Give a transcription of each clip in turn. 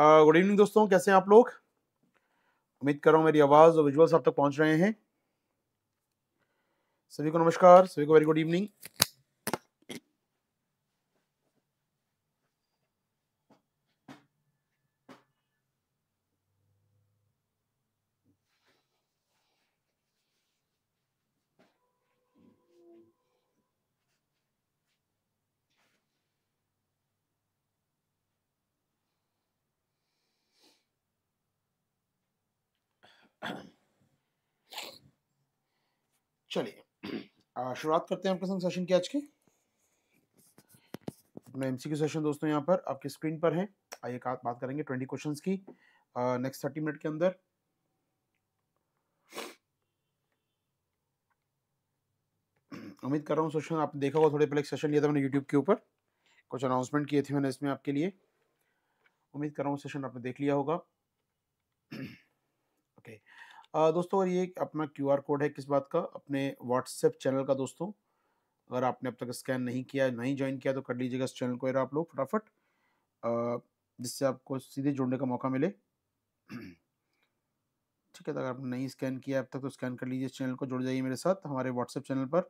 Good evening दोस्तों कैसे हैं आप लोग उम्मीद कर रहा हूँ मेरी आवाज़ और विजुअल्स आप तक पहुंच रहे हैं सभी को नमस्कार सभी को वेरी गुड इवनिंग शुरुआत करते हैं आपके संग सेशन की आज के अपना एमसीक्यू सेशन दोस्तों यहाँ पर आपके स्क्रीन पर है आइए बात करेंगे ट्वेंटी क्वेश्चन की नेक्स्ट थर्टी मिनट के अंदर उम्मीद कर रहा हूँ सेशन आपने देखा होगा थोड़े पहले एक सेशन लिया था मैंने यूट्यूब के ऊपर कुछ अनाउंसमेंट किए थे मैंने इसमें आपके लिए उम्मीद कर रहा हूँ सेशन आपने देख लिया होगा दोस्तों और ये अपना क्यू कोड है किस बात का अपने व्हाट्सएप चैनल का दोस्तों अगर आपने अब तक स्कैन नहीं किया नहीं ज्वाइन किया तो कर लीजिएगा इस चैनल को यार आप लोग फटाफट जिससे आपको सीधे जुड़ने का मौका मिले ठीक है तो अगर आपने नहीं स्कैन किया अब तक तो स्कैन कर लीजिए इस चैनल को जुड़ जाइए मेरे साथ हमारे व्हाट्सएप चैनल पर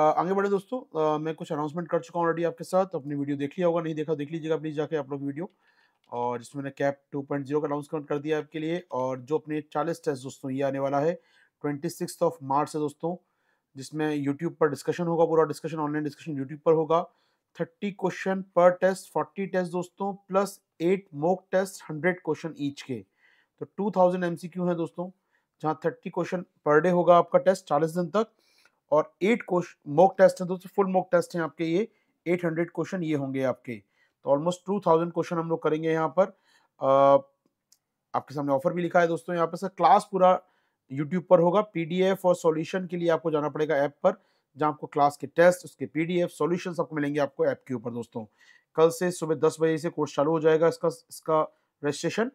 आगे बढ़े दोस्तों मैं कुछ अनाउंसमेंट कर चुका हूँ ऑलरेडी आपके साथ तो अपनी वीडियो देख लिया होगा नहीं देखा तो देख लीजिएगा प्लीज जाके आप लोग वीडियो और जिसमें मैंने कैप 2.0 का अनाउंसमेंट कर दिया आपके लिए और जो अपने 40 टेस्ट दोस्तों ये आने वाला है ट्वेंटी ऑफ मार्च है दोस्तों जिसमें यूट्यूब पर डिस्कशन होगा पूरा डिस्कशन ऑनलाइन डिस्कशन यूट्यूब पर होगा थर्टी क्वेश्चन पर टेस्ट फोर्टी टेस्ट दोस्तों plus eight mock test hundred question each के तो टू थाउजेंड एम है दोस्तों जहाँ थर्टी क्वेश्चन पर डे होगा आपका टेस्ट चालीस दिन तक और एट क्वेश्चन मॉक टेस्ट है दोस्तों फुल मॉक टेस्ट है आपके ये एट हंड्रेड क्वेश्चन ये होंगे आपके तो ऑलमोस्ट टू थाउजेंड क्वेश्चन हम लोग करेंगे यहाँ पर आ, आपके सामने ऑफर भी लिखा है दोस्तों यहाँ पर सर क्लास पूरा यूट्यूब पर होगा पीडीएफ और सॉल्यूशन के लिए आपको जाना पड़ेगा ऐप पर जहाँ आपको क्लास के टेस्ट उसके पीडीएफ सॉल्यूशंस आपको मिलेंगे आपको ऐप के ऊपर दोस्तों कल से सुबह दस बजे से कोर्स चालू हो जाएगा इसका इसका रजिस्ट्रेशन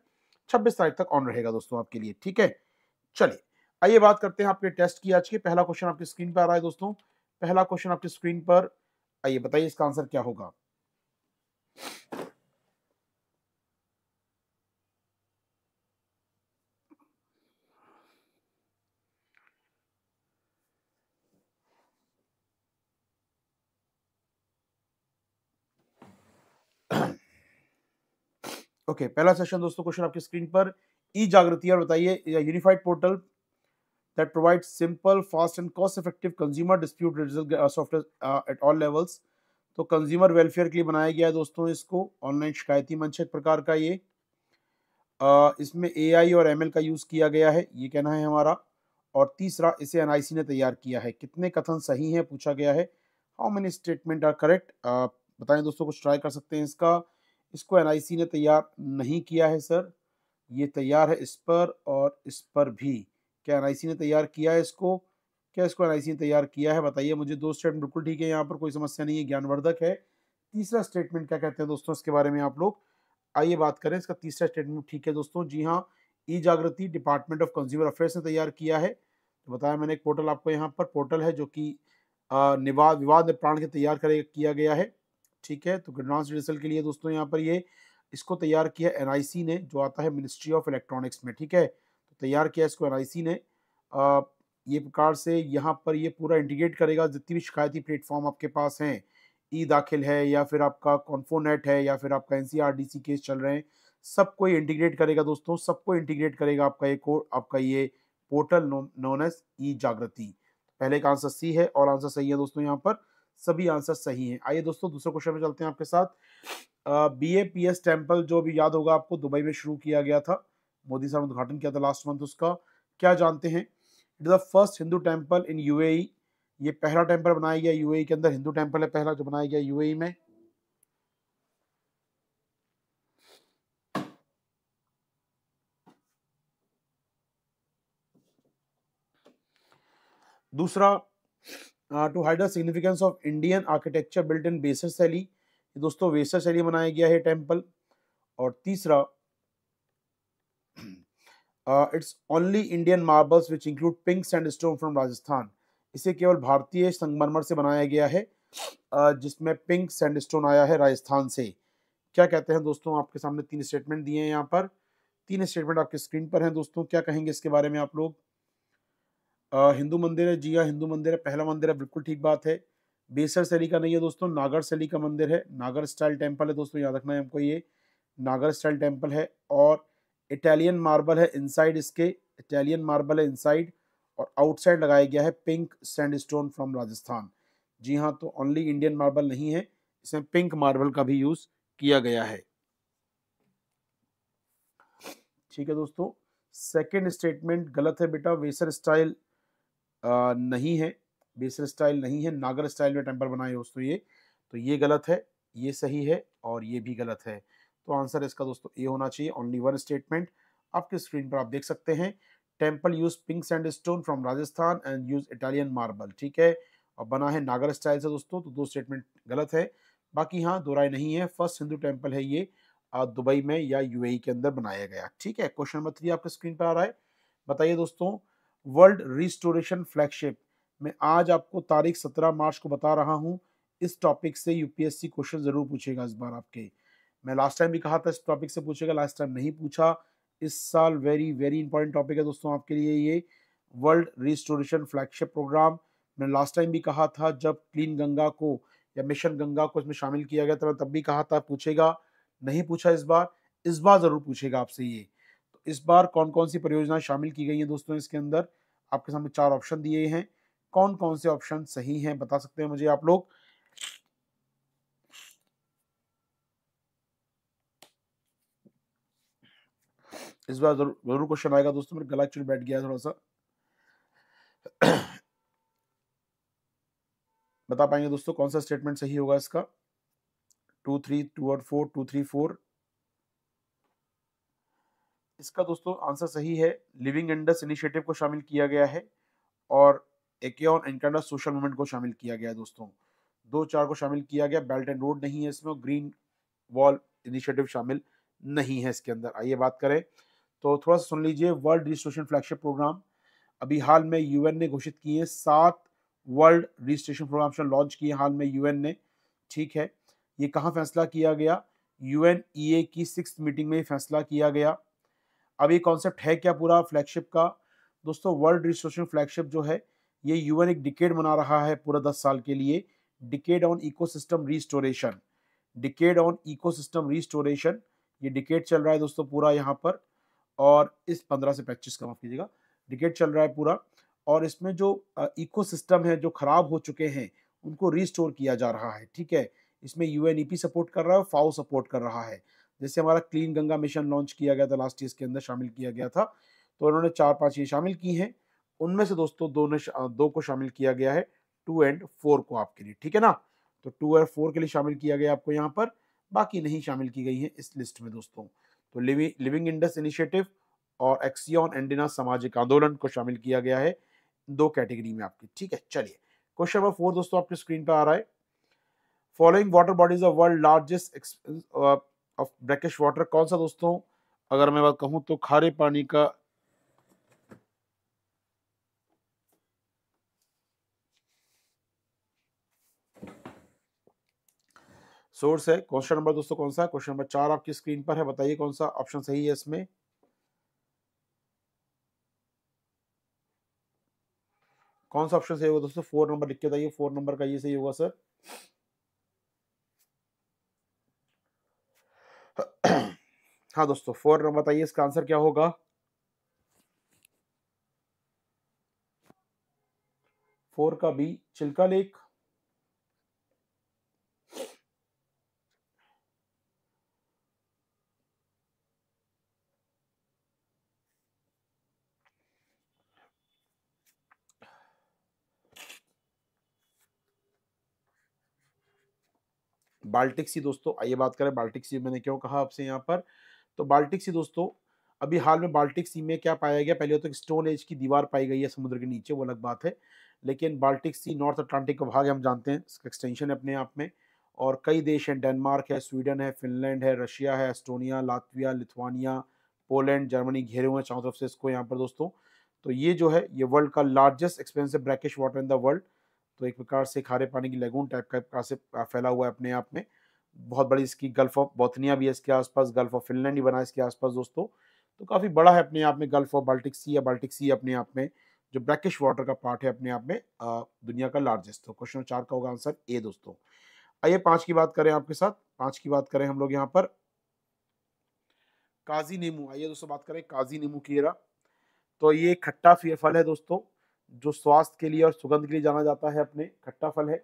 छब्बीस तारीख तक ऑन रहेगा दोस्तों आपके लिए ठीक है चलिए आइए बात करते हैं आपके टेस्ट की आज के पहला क्वेश्चन आपकी स्क्रीन पर आ रहा है दोस्तों पहला क्वेश्चन आपकी स्क्रीन पर आइए बताइए इसका आंसर क्या होगा ओके okay, पहला सेशन दोस्तों क्वेश्चन आपकी स्क्रीन पर ई जागृति और बताइए unified portal that provides simple, fast, and cost-effective consumer dispute resolution uh, software uh, at all levels. तो कंज्यूमर वेलफेयर के लिए बनाया गया है दोस्तों इसको ऑनलाइन शिकायती मंच एक प्रकार का ये आ, इसमें एआई और एमएल का यूज़ किया गया है ये कहना है हमारा और तीसरा इसे एनआईसी ने तैयार किया है कितने कथन सही हैं पूछा गया है how many statement are correct बताएं दोस्तों कुछ ट्राई कर सकते हैं इसका इसको एनआईसी ने तैयार नहीं किया है सर ये तैयार है इस पर और इस पर भी क्या एन ने तैयार किया है इसको क्या इसको एन ने तैयार किया है बताइए मुझे दो स्टेटमेंट बिल्कुल ठीक है यहाँ पर कोई समस्या नहीं है ज्ञानवर्धक है तीसरा स्टेटमेंट क्या कहते हैं दोस्तों इसके बारे में आप लोग आइए बात करें इसका तीसरा स्टेटमेंट ठीक है दोस्तों जी हाँ ई जागृति डिपार्टमेंट ऑफ कंज्यूमर अफेयर्स ने तैयार किया है तो बताया मैंने एक पोर्टल आपको यहाँ पर पोर्टल है जो कि निवाद विवाद प्राण के तैयार कर किया गया है ठीक है तो ग्रिडांस रिहर्सल के लिए दोस्तों यहाँ पर ये इसको तैयार किया एनआईसी ने जो आता है मिनिस्ट्री ऑफ इलेक्ट्रॉनिक्स में ठीक है तैयार किया इसको एनआईसी ने आ, ये प्रकार से यहाँ पर ये पूरा इंटीग्रेट करेगा जितनी भी शिकायती प्लेटफॉर्म आपके पास हैं ई दाखिल है या फिर आपका कॉन्फोनेट है या फिर आपका एन केस चल रहे हैं सबको इंटीग्रेट करेगा दोस्तों सबको इंटीग्रेट करेगा आपका ये आपका ये पोर्टल नोन एज ई जागृति पहले का आंसर सी है और आंसर सही है दोस्तों यहाँ पर सभी आंसर सही हैं आइए दोस्तों दूसरे क्वेश्चन में चलते हैं आपके साथ B A P S temple जो भी याद होगा आपको दुबई में शुरू किया गया था मोदी साहब ने उद्घाटन किया था लास्ट मंथ उसका क्या जानते हैं it is the first Hindu temple in UAE पहला टेम्पल बनाया गया यू e के अंदर हिंदू टेम्पल है पहला जो बनाया गया यू e में दूसरा to hide the significance of Indian architecture built in Besar शैली दोस्तों वेसर शैली बनाया गया है टेम्पल और तीसरा it's only Indian marbles which include pink sand stone from Rajasthan इसे केवल भारतीय संगमरमर से बनाया गया है uh, जिसमें पिंक सैंड स्टोन आया है राजस्थान से क्या कहते हैं दोस्तों आपके सामने तीन स्टेटमेंट दिए हैं यहाँ पर तीन स्टेटमेंट आपके स्क्रीन पर हैं दोस्तों क्या कहेंगे इसके बारे में आप लोग uh, हिंदू मंदिर है जी हाँ हिंदू मंदिर है पहला मंदिर है बिल्कुल ठीक बात है बेसर शैली का नहीं है दोस्तों नागर शैली का मंदिर है नागर स्टाइल टेम्पल है दोस्तों याद रखना है हमको ये नागर स्टाइल टेम्पल है और इटालियन मार्बल है इनसाइड इसके इटालियन मार्बल है इनसाइड और आउटसाइड लगाया गया है पिंक सैंडस्टोन फ्रॉम राजस्थान जी हाँ तो ओनली इंडियन मार्बल नहीं है इसमें पिंक मार्बल का भी यूज़ किया गया है ठीक है दोस्तों सेकेंड स्टेटमेंट गलत है बेटा वेसर स्टाइल नहीं है बेसर स्टाइल नहीं है नागर स्टाइल में टेम्पल बनाए दोस्तों ये तो ये गलत है ये सही है और ये भी गलत है तो आंसर इसका दोस्तों ए होना चाहिए ओनली वन स्टेटमेंट आपके स्क्रीन पर आप देख सकते हैं temple use pink sand stone from Rajasthan and use Italian marble ठीक है और बना है नागर स्टाइल से दोस्तों तो दो स्टेटमेंट गलत है बाकी हाँ दो राय नहीं है फर्स्ट हिंदू टेम्पल है ये दुबई में या यूएई e के अंदर बनाया गया ठीक है क्वेश्चन नंबर थ्री आपके स्क्रीन पर आ रहा है बताइए दोस्तों वर्ल्ड रिस्टोरेशन फ्लैगशिप मैं आज आपको तारीख 17 मार्च को बता रहा हूँ इस टॉपिक से यूपीएससी क्वेश्चन जरूर पूछेगा इस बार आपके मैं लास्ट टाइम भी कहा था इस टॉपिक से पूछेगा लास्ट टाइम नहीं पूछा इस साल वेरी वेरी इंपॉर्टेंट टॉपिक है दोस्तों आपके लिए ये वर्ल्ड रिस्टोरेशन फ्लैगशिप प्रोग्राम मैंने लास्ट टाइम भी कहा था जब क्लीन गंगा को या मिशन गंगा को इसमें शामिल किया गया था तब भी कहा था पूछेगा नहीं पूछा इस बार इस बार ज़रूर पूछेगा आपसे ये तो इस बार कौन कौन सी परियोजनाएं शामिल की गई हैं दोस्तों इसके अंदर आपके सामने चार ऑप्शन दिए हैं कौन कौन से ऑप्शन सही हैं बता सकते हैं मुझे आप लोग इस बार जरूर क्वेश्चन आएगा दोस्तों मेरा गला एक्चुअली बैठ गया थोड़ा सा बता पाएंगे दोस्तों कौन सा स्टेटमेंट सही होगा इसका टू थ्री टू और फोर टू थ्री फोर इसका दोस्तों आंसर सही है लिविंग इंडस इनिशिएटिव को शामिल किया गया है और एक एनकांडा सोशल मूवमेंट को शामिल किया गया है दोस्तों दो चार को शामिल किया गया बेल्ट एंड रोड नहीं है इसमें और ग्रीन वॉल इनिशिएटिव शामिल नहीं है इसके अंदर आइए बात करें तो थोड़ा सा सुन लीजिए वर्ल्ड रजिस्ट्रेशन फ्लैगशिप प्रोग्राम अभी हाल में यूएन ने घोषित किए सात वर्ल्ड रजिस्ट्रेशन प्रोग्राम लॉन्च किए हाल में यूएन ने ठीक है ये कहाँ फैसला किया गया यूएन ईए e की सिक्स मीटिंग में फैसला किया गया अब ये कॉन्सेप्ट है क्या पूरा फ्लैगशिप का दोस्तों वर्ल्ड रजिस्ट्रेशन फ्लैगशिप जो है ये यूएन एक डिकेड मना रहा है पूरा दस साल के लिए decade on ecosystem restoration decade on ecosystem restoration ये डिकेड चल रहा है दोस्तों पूरा यहाँ पर और इस पंद्रह से पच्चीस का माफ कीजिएगा डिकेट चल रहा है पूरा और इसमें जो सिस्टम है जो ख़राब हो चुके हैं उनको रिस्टोर किया जा रहा है ठीक है इसमें यू सपोर्ट e कर रहा है फाओ सपोर्ट कर रहा है जैसे हमारा क्लीन गंगा मिशन लॉन्च किया गया था लास्ट ईयर के अंदर शामिल किया गया था तो उन्होंने चार पाँच ये शामिल की हैं उनमें से दोस्तों दो ने दो को शामिल किया गया है टू एंड फोर को आपके लिए ठीक है ना तो टू और फोर के लिए शामिल किया गया आपको यहाँ पर बाकी नहीं शामिल की गई है इस लिस्ट में दोस्तों तो लिविंग इंडस इनिशिएटिव और एक्सियन एंडिना सामाजिक आंदोलन को शामिल किया गया है दो कैटेगरी में आपकी ठीक है चलिए क्वेश्चन नंबर फोर दोस्तों आपकी स्क्रीन पर आ रहा है following water bodies of world largest of brackish water कौन सा दोस्तों अगर मैं बात कहूँ तो खारे पानी का सोर्स है क्वेश्चन नंबर दोस्तों कौन सा क्वेश्चन नंबर चार आपकी स्क्रीन पर है बताइए कौन सा ऑप्शन सही है इसमें कौन सा ऑप्शन सही होगा दोस्तों फोर नंबर लिख के बताइए फोर नंबर का ये सही होगा सर हाँ दोस्तों फोर नंबर बताइए इसका आंसर क्या होगा फोर का बी चिल्का लेख बाल्टिक सी दोस्तों आइए बात करें बाल्टिक सी मैंने क्यों कहा आपसे यहाँ पर तो बाल्टिक सी दोस्तों अभी हाल में बाल्टिक सी में क्या पाया गया पहले तो स्टोन एज की दीवार पाई गई है समुद्र के नीचे वो अलग बात है लेकिन बाल्टिक सी नॉर्थ अटलांटिक का भाग है हम जानते हैं इसका एक्सटेंशन है अपने आप में और कई देश हैं डेनमार्क है स्वीडन है फिनलैंड है रशिया है Estonia Latvia Lithuania Poland Germany घेरे हुए हैं चारों तरफ से इसको यहाँ पर दोस्तों तो ये जो है ये वर्ल्ड का largest expensive brackish water in the world तो एक प्रकार से खारे पानी की लेगून टाइप का प्रकार से फैला हुआ है अपने आप में बहुत बड़ी इसकी गल्फ ऑफ बोथनिया भी है इसके आसपास गल्फ ऑफ फिनलैंड भी बना है इसके आसपास दोस्तों तो काफ़ी बड़ा है अपने आप में गल्फ ऑफ बाल्टिक सी या बाल्टिक सी अपने आप में जो ब्लैकिश वाटर का पार्ट है अपने आप में दुनिया का लार्जेस्ट तो क्वेश्चन चार का होगा आंसर ए दोस्तों आइए पाँच की बात करें आपके साथ पाँच की बात करें हम लोग यहाँ पर काजी नीमू आइए दोस्तों बात करें काजी नीमू की तो ये खट्टा फल है दोस्तों जो स्वास्थ्य के लिए और सुगंध के लिए जाना जाता है अपने खट्टा फल है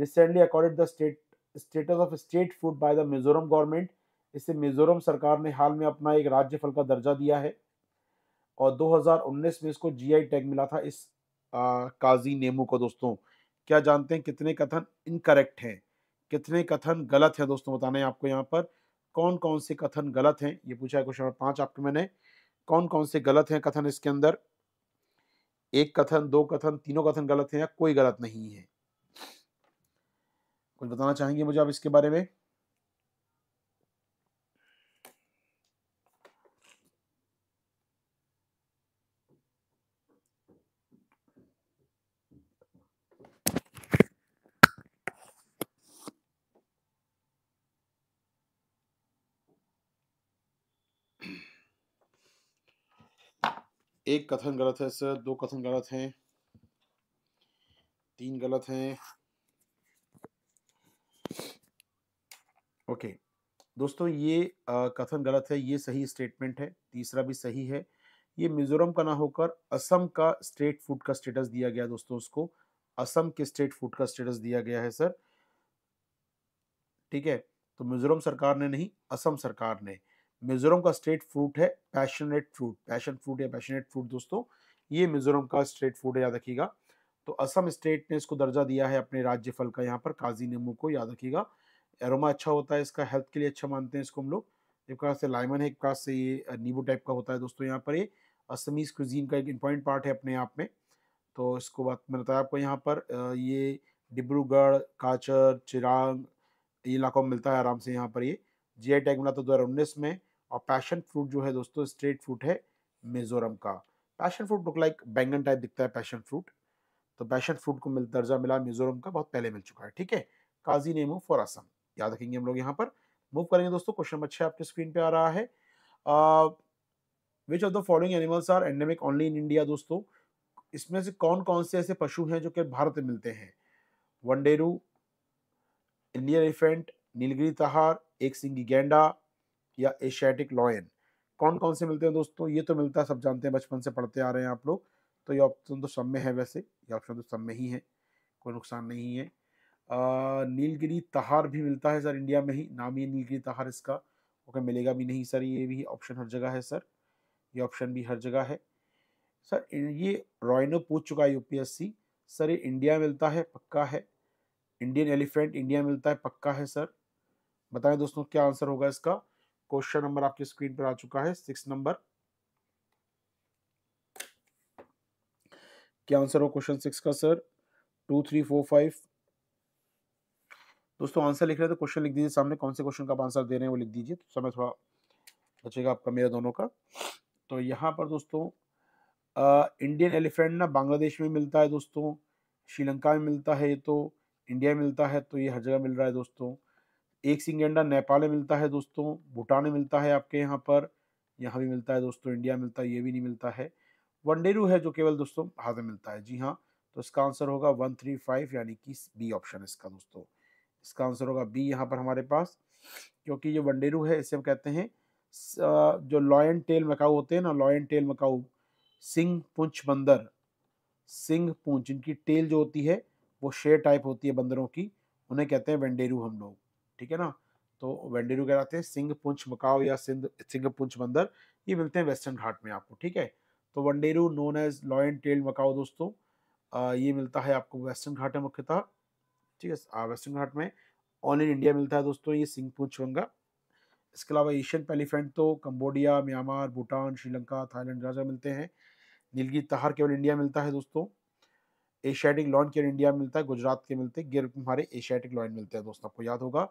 recently according the state status of state food by the Mizoram government इसे मिजोरम सरकार ने हाल में अपना एक राज्य फल का दर्जा दिया है और 2019 में इसको जीआई टैग मिला था इस आ, काजी नेमू को दोस्तों क्या जानते हैं कितने कथन इनकरेक्ट हैं कितने कथन गलत हैं दोस्तों बताने है आपको यहाँ पर कौन कौन से कथन गलत हैं ये पूछा है क्वेश्चन नंबर पाँच आपके मैंने कौन कौन से गलत हैं कथन इसके अंदर एक कथन दो कथन तीनों कथन गलत हैं या कोई गलत नहीं है कुछ बताना चाहेंगे मुझे आप इसके बारे में एक कथन गलत है सर दो कथन गलत हैं तीन गलत हैं ओके दोस्तों ये आ, कथन गलत है ये सही स्टेटमेंट है तीसरा भी सही है ये मिजोरम का ना होकर असम का स्टेट फूड का स्टेटस दिया गया दोस्तों उसको असम के स्टेट फूड का स्टेटस दिया गया है सर ठीक है तो मिजोरम सरकार ने नहीं असम सरकार ने मिजोरम का स्टेट फ्रूट है पैशनेट फ्रूट पैशन फ्रूट या पैशनेट फ्रूट दोस्तों ये मिजोरम का स्टेट फ्रूट है याद रखिएगा तो असम स्टेट ने इसको दर्जा दिया है अपने राज्य फल का यहाँ पर काजी नींबू को याद रखिएगा एरोमा अच्छा होता है इसका हेल्थ के लिए अच्छा मानते हैं इसको हम लोग एक प्रकार से लाइमन है एक प्रकार से ये नींबू टाइप का होता है दोस्तों यहाँ पर ये असमीज क्विजीन का एक इम्पॉर्टेंट पार्ट है अपने आप में तो इसको बात मैंने बताया आपको यहाँ पर ये डिब्रूगढ़ काचर चिरांग इलाकों में मिलता है आराम से यहाँ पर ये जी आई टैग मिला था तो दो में और पैशन फ्रूट जो है दोस्तों स्ट्रेट फ्रूट है मिजोरम का पैशन फ्रूट लुक लाइक बैंगन टाइप दिखता है पैशन फ्रूट तो पैशन फ्रूट को मिल दर्जा मिला मिजोरम का बहुत पहले मिल चुका है ठीक है काजी नेमू फॉर असम याद रखेंगे हम लोग यहाँ पर मूव करेंगे दोस्तों क्वेश्चन नंबर छः आपके स्क्रीन पे आ रहा है which of the following animals are endemic only in India दोस्तों इसमें से कौन कौन से ऐसे पशु हैं जो कि भारत में मिलते हैं वनडेरू इंडियन एलिफेंट नीलगिरी तहार एक सिंगी गेंडा या एशियाटिक लॉयन कौन कौन से मिलते हैं दोस्तों ये तो मिलता है सब जानते हैं बचपन से पढ़ते आ रहे हैं आप लोग तो ये ऑप्शन तो सब में है वैसे ये ऑप्शन तो सब में ही है कोई नुकसान नहीं है नीलगिरी तहार भी मिलता है सर इंडिया में ही नाम ही नीलगिरी तहार इसका ओके मिलेगा भी नहीं सर ये भी ऑप्शन हर जगह है सर ये ऑप्शन भी हर जगह है सर ये रॉयनो पूछ चुका है यूपीएससी सर ये इंडिया मिलता है पक्का है इंडियन एलिफेंट इंडिया मिलता है पक्का है सर बताएं दोस्तों क्या आंसर होगा इसका क्वेश्चन नंबर आपके स्क्रीन पर आ चुका है सिक्स नंबर क्या आंसर हो क्वेश्चन सिक्स का sir two three four five दोस्तों आंसर लिख रहे तो क्वेश्चन लिख दीजिए सामने कौन से क्वेश्चन का आप आंसर दे रहे हैं वो लिख दीजिए तो समय थोड़ा बचेगा आपका मेरा दोनों का तो यहाँ पर दोस्तों आ, इंडियन एलिफेंट ना बांग्लादेश में मिलता है दोस्तों श्रीलंका में मिलता है ये तो इंडिया में मिलता है तो ये हर जगह मिल रहा है दोस्तों एक सिंह अंडा नेपाल में मिलता है दोस्तों भूटान में मिलता है आपके यहाँ पर यहाँ भी मिलता है दोस्तों इंडिया मिलता है ये भी नहीं मिलता है वनडेरू है जो केवल दोस्तों भारत में मिलता है जी हाँ तो इसका आंसर होगा वन थ्री फाइव यानी कि बी ऑप्शन इसका दोस्तों इसका आंसर होगा बी यहाँ पर हमारे पास क्योंकि ये वनडेरू है इसे हम कहते हैं जो लॉयन टेल मकाऊ होते हैं ना लॉयन टेल मकाऊ सिंह पुंछ बंदर सिंह पुंछ इनकी टेल जो होती है वो शेर टाइप होती है बंदरों की उन्हें कहते हैं वनडेरू हम लोग ठीक है ना तो वेंडेरू कहलाते हैं सिंह पुंछ मकाओ या सिंध सिंह पुंछ बंदर ये मिलते हैं वेस्टर्न घाट में आपको ठीक है तो wanderoo known as lion tail macaque दोस्तों आ, ये मिलता है आपको वेस्टर्न घाट में मुख्यतः ठीक है वेस्टर्न घाट में ऑल इन इंडिया मिलता है दोस्तों ये सिंह पुंछ वंगा इसके अलावा एशियन पेलीफेंट तो Cambodia Myanmar Bhutan Sri Lanka Thailand राजा मिलते हैं नीलगी तहार केवल इंडिया मिलता है दोस्तों एशियाटिक लॉन केवल इंडिया मिलता है गुजरात के मिलते हैं गिर हमारे एशियाटिक लॉन मिलते हैं दोस्तों आपको याद होगा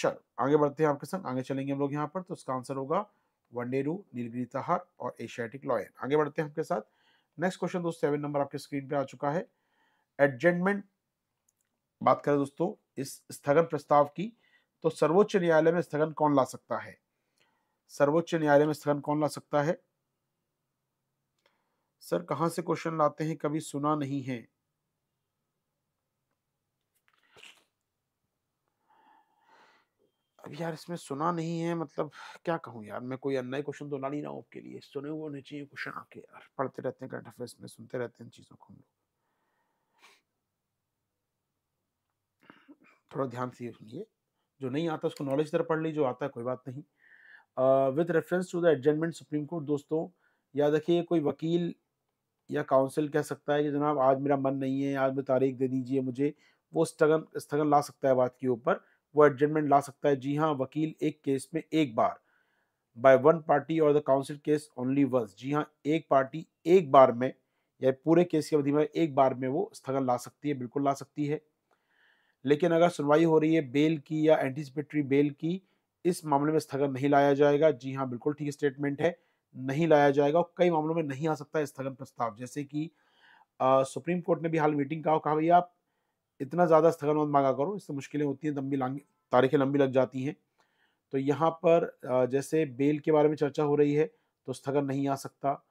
चलो आगे बढ़ते हैं आपके संग आगे चलेंगे हम लोग यहाँ पर तो उसका आंसर होगा वनडेरू नीलगिरी तहार और एशियाटिक लॉयन आगे बढ़ते हैं आपके साथ नेक्स्ट क्वेश्चन दोस्तों सेवन नंबर आपके स्क्रीन पे आ चुका है एडजेंटमेंट बात करें दोस्तों इस स्थगन प्रस्ताव की तो सर्वोच्च न्यायालय में स्थगन कौन ला सकता है सर्वोच्च न्यायालय में स्थगन कौन ला सकता है सर कहाँ से क्वेश्चन लाते हैं कभी सुना नहीं है अब यार इसमें सुना नहीं है मतलब क्या कहूँ यार मैं कोई अन्ना क्वेश्चन तो ला नहीं रहा हूँ आपके लिए सुने हुए होने चाहिए क्वेश्चन आके यार पढ़ते रहते हैं करंट अफेयर्स में सुनते रहते हैं चीज़ों को हम लोग थोड़ा ध्यान से सुनिए जो नहीं आता उसको नॉलेज तरह पढ़ ली जो आता है कोई बात नहीं with reference to the adjournment supreme court दोस्तों याद रखिए कोई वकील या काउंसिल कह सकता है कि जनाब आज मेरा मन नहीं है आज मैं तारीख दे दीजिए मुझे वो स्थगन स्थगन ला सकता है बात के ऊपर वो एडजमेंट ला सकता है जी हाँ वकील एक केस में एक बार बाय वन पार्टी और the counsel case only once जी हाँ एक पार्टी एक बार में या पूरे केस की अवधि में एक बार में वो स्थगन ला सकती है बिल्कुल ला सकती है लेकिन अगर सुनवाई हो रही है बेल की या एंटीसिपेटरी बेल की इस मामले में स्थगन नहीं लाया जाएगा जी हाँ बिल्कुल ठीक स्टेटमेंट है नहीं लाया जाएगा और कई मामलों में नहीं आ सकता स्थगन प्रस्ताव जैसे कि आ, सुप्रीम कोर्ट ने भी हाल मीटिंग कहा कहा भैया आप इतना ज़्यादा स्थगन मत मांगा करो इससे मुश्किलें होती हैं लंबी लांग तारीखें लंबी लग जाती हैं तो यहाँ पर जैसे बेल के बारे में चर्चा हो रही है तो स्थगन नहीं आ सकता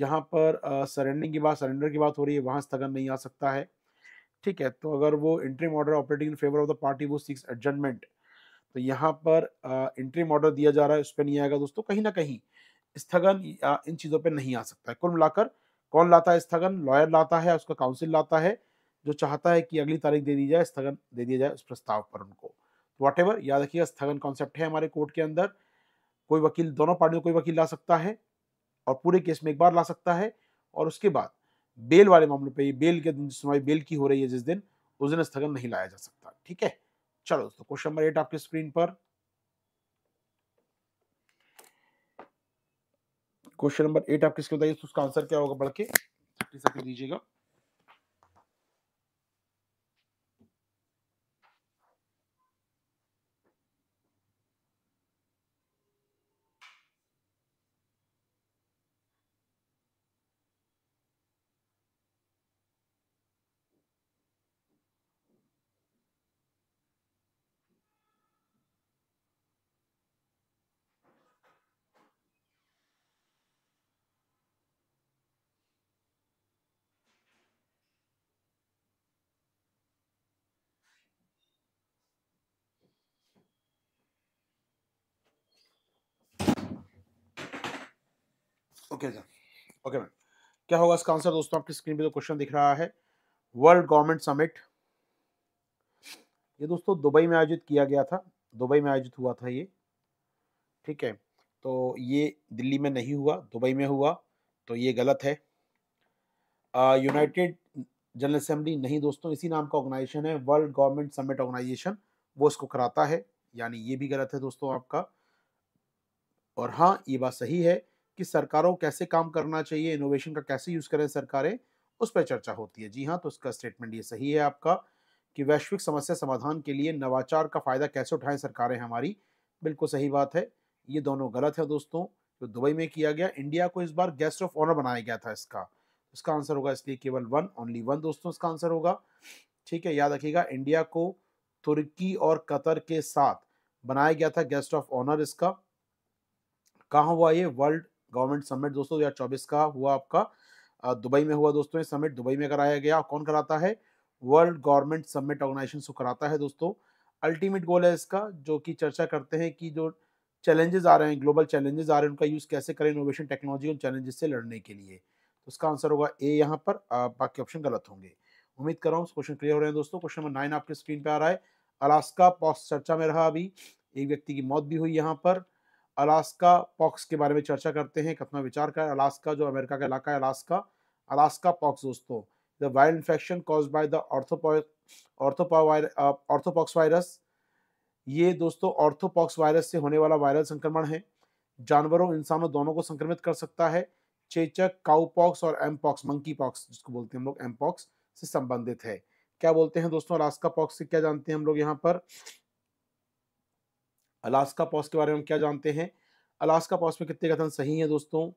जहाँ पर सरेंडरिंग की बात सरेंडर की बात हो रही है वहाँ स्थगन नहीं आ सकता है ठीक है तो अगर वो entry order operating in favour of the party वो सिक्स एडजमेंट तो यहाँ पर इंट्री ऑर्डर दिया जा रहा है उस पर नहीं आएगा दोस्तों कहीं ना कहीं स्थगन इन चीज़ों पर नहीं आ सकता है कुल मिलाकर कौन लाता है स्थगन लॉयर लाता है उसका काउंसिल लाता है जो चाहता है कि अगली तारीख दे दी जाए स्थगन दे दिया जाए उस प्रस्ताव पर उनको तो वट एवर याद रखिएगा स्थगन कॉन्सेप्ट है हमारे कोर्ट के अंदर कोई वकील दोनों पार्टियों कोई वकील ला सकता है और पूरे केस में एक बार ला सकता है और उसके बाद बेल वाले मामले पे बेल के दिन सुनवाई बेल की हो रही है जिस दिन उस दिन स्थगन नहीं लाया जा सकता ठीक है चलो दोस्तों क्वेश्चन नंबर एट आपके स्क्रीन पर क्वेश्चन नंबर एट आपकी स्क्रीन बताइए उसका आंसर क्या होगा बढ़ के दीजिएगा ओके सर ओके मैम क्या होगा इसका आंसर दोस्तों आपकी स्क्रीन पे जो तो क्वेश्चन दिख रहा है वर्ल्ड गवर्नमेंट समिट ये दोस्तों दुबई में आयोजित किया गया था दुबई में आयोजित हुआ था ये ठीक है तो ये दिल्ली में नहीं हुआ दुबई में हुआ तो ये गलत है यूनाइटेड जनरल असेंबली नहीं दोस्तों इसी नाम का ऑर्गेनाइजेशन है वर्ल्ड गवर्नमेंट समिट ऑर्गेनाइजेशन वो इसको कराता है यानी ये भी गलत है दोस्तों आपका और हाँ ये बात सही है कि सरकारों कैसे काम करना चाहिए इनोवेशन का कैसे यूज़ करें सरकारें उस पर चर्चा होती है जी हाँ तो उसका स्टेटमेंट ये सही है आपका कि वैश्विक समस्या समाधान के लिए नवाचार का फ़ायदा कैसे उठाएं सरकारें हमारी बिल्कुल सही बात है ये दोनों गलत है दोस्तों जो दुबई में किया गया इंडिया को इस बार गेस्ट ऑफ ऑनर बनाया गया था इसका इसका आंसर होगा इसलिए केवल वन ओनली वन दोस्तों इसका आंसर होगा ठीक है याद रखिएगा इंडिया को तुर्की और कतर के साथ बनाया गया था गेस्ट ऑफ ऑनर इसका कहाँ हुआ ये वर्ल्ड गवर्नमेंट समिट दोस्तों दो का हुआ आपका दुबई में हुआ दोस्तों ये समिट दुबई में कराया गया कौन कराता है वर्ल्ड गवर्नमेंट समिट ऑर्गेनाइजेशन को कराता है दोस्तों अल्टीमेट गोल है इसका जो कि चर्चा करते हैं कि जो चैलेंजेस आ रहे हैं ग्लोबल चैलेंजेस आ रहे हैं उनका यूज़ कैसे करें इनोवेशन टेक्नोलॉजी उन चैलेंजेस से लड़ने के लिए तो उसका आंसर होगा ए यहाँ पर बाकी ऑप्शन गलत होंगे उम्मीद कर रहा हूँ क्वेश्चन क्लियर हो रहे हैं दोस्तों क्वेश्चन नंबर नाइन आपके स्क्रीन पर आ रहा है अलास्का पॉस्ट चर्चा में रहा अभी एक व्यक्ति की मौत भी हुई यहाँ पर अलास्का पॉक्स के बारे में चर्चा करते हैं कथना विचार का अलास्का जो अमेरिका का इलाका है अलास्का अलास्का पॉक्स दोस्तों the viral infection cause by the orthopox virus ये दोस्तों ऑर्थोपॉक्स वायरस से होने वाला वायरल संक्रमण है जानवरों इंसानों दोनों को संक्रमित कर सकता है चेचक काउपॉक्स और एमपॉक्स मंकी पॉक्स जिसको बोलते हैं हम लोग एमपॉक्स से संबंधित है क्या बोलते हैं दोस्तों अलास्का पॉक्स से क्या जानते हैं हम लोग यहाँ पर अलास्का पॉस के बारे में हम क्या जानते हैं अलास्का पॉक्स में कितने कथन सही है दोस्तों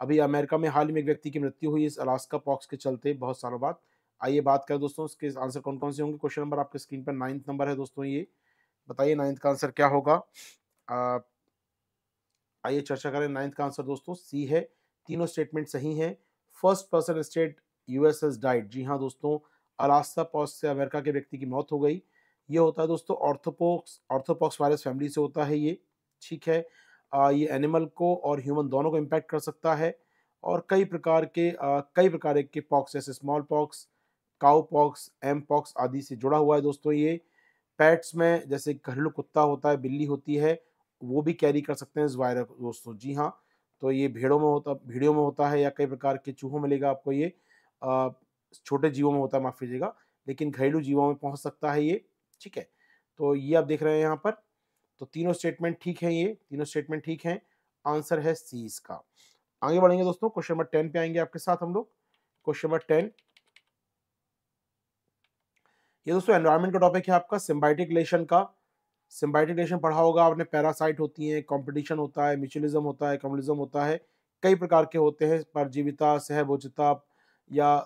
अभी अमेरिका में हाल में एक व्यक्ति की मृत्यु हुई इस अलास्का पॉक्स के चलते बहुत सालों बाद आइए बात करें दोस्तों इसके आंसर कौन कौन से होंगे क्वेश्चन नंबर आपके स्क्रीन पर नाइन्थ नंबर है दोस्तों ये बताइए नाइन्थ का आंसर क्या होगा आइए चर्चा करें नाइन्थ का आंसर दोस्तों सी है तीनों स्टेटमेंट सही है first person state USS diet जी हाँ दोस्तों अलास्का पॉस से अमेरिका के व्यक्ति की मौत हो गई ये होता है दोस्तों ऑर्थोपोक्स ऑर्थोपोक्स वायरस फैमिली से होता है ये ठीक है आ, ये एनिमल को और ह्यूमन दोनों को इम्पैक्ट कर सकता है और कई प्रकार के आ, कई प्रकार के पॉक्स जैसे small pox cow pox M pox आदि से जुड़ा हुआ है दोस्तों ये पैट्स में जैसे घरेलू कुत्ता होता है बिल्ली होती है वो भी कैरी कर सकते हैं इस वायरस दोस्तों जी हाँ तो ये भेड़ों में होता भेड़ियों में होता है या कई प्रकार के चूहों में लेगा आपको ये छोटे जीवों में होता है माफ़ कीजिएगा लेकिन घरेलू जीवों में पहुंच सकता है ये ठीक है तो ये आप देख रहे हैं यहाँ पर तो तीनों स्टेटमेंट ठीक है ये तीनों स्टेटमेंट ठीक है आंसर है सी इसका आगे बढ़ेंगे दोस्तों क्वेश्चन नंबर टेन पे आएंगे आपके साथ हम लोग क्वेश्चन नंबर टेन ये दोस्तों एनवायरमेंट का टॉपिक है आपका सिम्बाइटिक रिलेशन का सिम्बाइटिक रिलेशन पढ़ा होगा आपने पैरासाइट होती है कॉम्पिटिशन होता है म्यूचुअलिज्म होता है कम्युनिज्म होता है कई प्रकार के होते हैं परजीविता सहभोजता या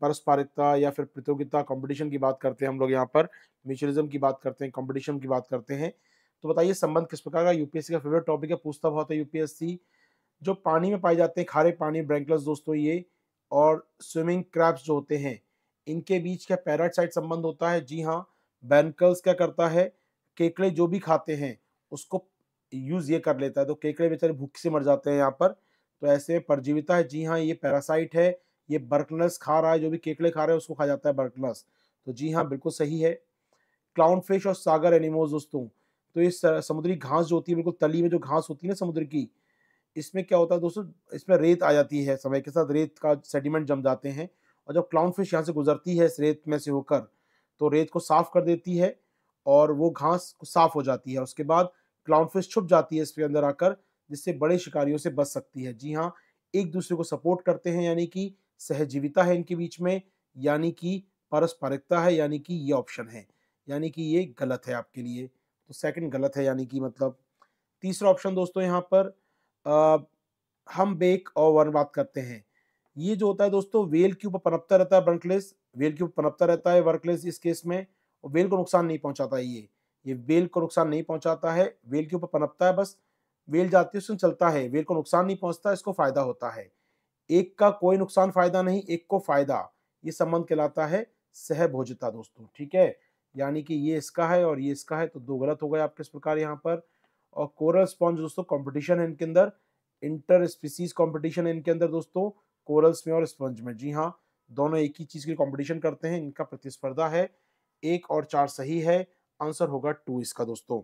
परस्परिकता या फिर प्रतियोगिता कंपटीशन की बात करते हैं हम लोग यहाँ पर म्यूचुअलिज्म की बात करते हैं कंपटीशन की बात करते हैं तो बताइए संबंध किस प्रकार का यूपीएससी का फेवरेट टॉपिक है पूछता बहुत है यूपीएससी जो पानी में पाए जाते हैं खारे पानी ब्रैंकलस दोस्तों ये और स्विमिंग क्रैप्स जो होते हैं इनके बीच क्या पैरासाइट संबंध होता है जी हाँ बैंकल्स क्या करता है केकड़े जो भी खाते हैं उसको यूज ये कर लेता है तो केकड़े बेचारे भूख से मर जाते हैं यहाँ पर तो ऐसे परजीविता है जी हाँ ये पैरासाइट है ये बर्कनस खा रहा है जो भी केकड़े खा रहे हैं उसको खा जाता है बर्कनस तो जी हाँ बिल्कुल सही है क्लाउन फिश और सागर एनिमल्स दोस्तों तो ये समुद्री घास जो होती है बिल्कुल तली में जो घास होती है ना समुद्र की इसमें क्या होता है दोस्तों इसमें रेत आ जाती है समय के साथ रेत का सेडिमेंट जम जाते हैं और जब क्लाउन फिश यहाँ से गुजरती है इस रेत में से होकर तो रेत को साफ कर देती है और वो घास साफ हो जाती है उसके बाद क्लाउन फिश छुप जाती है इसके अंदर आकर जिससे बड़े शिकारियों से बच सकती है जी हाँ एक दूसरे को सपोर्ट करते हैं यानी कि सहजीविता है इनके बीच में यानी कि पारस्परिकता है यानी कि ये ऑप्शन है यानी कि ये गलत है आपके लिए तो सेकंड गलत है यानी कि मतलब तीसरा ऑप्शन दोस्तों यहाँ पर आ, हम बेक और वन बात करते हैं ये जो होता है दोस्तों वेल के ऊपर पनपता रहता है बर्कलेस वेल के ऊपर पनपता रहता है वर्कलेस इस केस में और वेल को नुकसान नहीं पहुंचाता है ये ये वेल को नुकसान नहीं पहुंचाता है वेल के ऊपर पनपता है बस वेल जाती है उसमें चलता है वेल को नुकसान नहीं पहुंचता इसको फायदा होता है एक का कोई नुकसान फायदा नहीं एक को फायदा ये संबंध कहलाता है सहभोजता दोस्तों ठीक है यानी कि ये इसका है और ये इसका है तो दो गलत हो गए आप किस प्रकार यहाँ पर और कोरल स्पॉन्ज दोस्तों कॉम्पिटिशन है इनके अंदर इंटर स्पीसीज कॉम्पिटिशन है इनके अंदर दोस्तों कोरल्स में और स्पंज में जी हाँ दोनों एक ही चीज़ की कॉम्पिटिशन करते हैं इनका प्रतिस्पर्धा है एक और चार सही है आंसर होगा टू इसका दोस्तों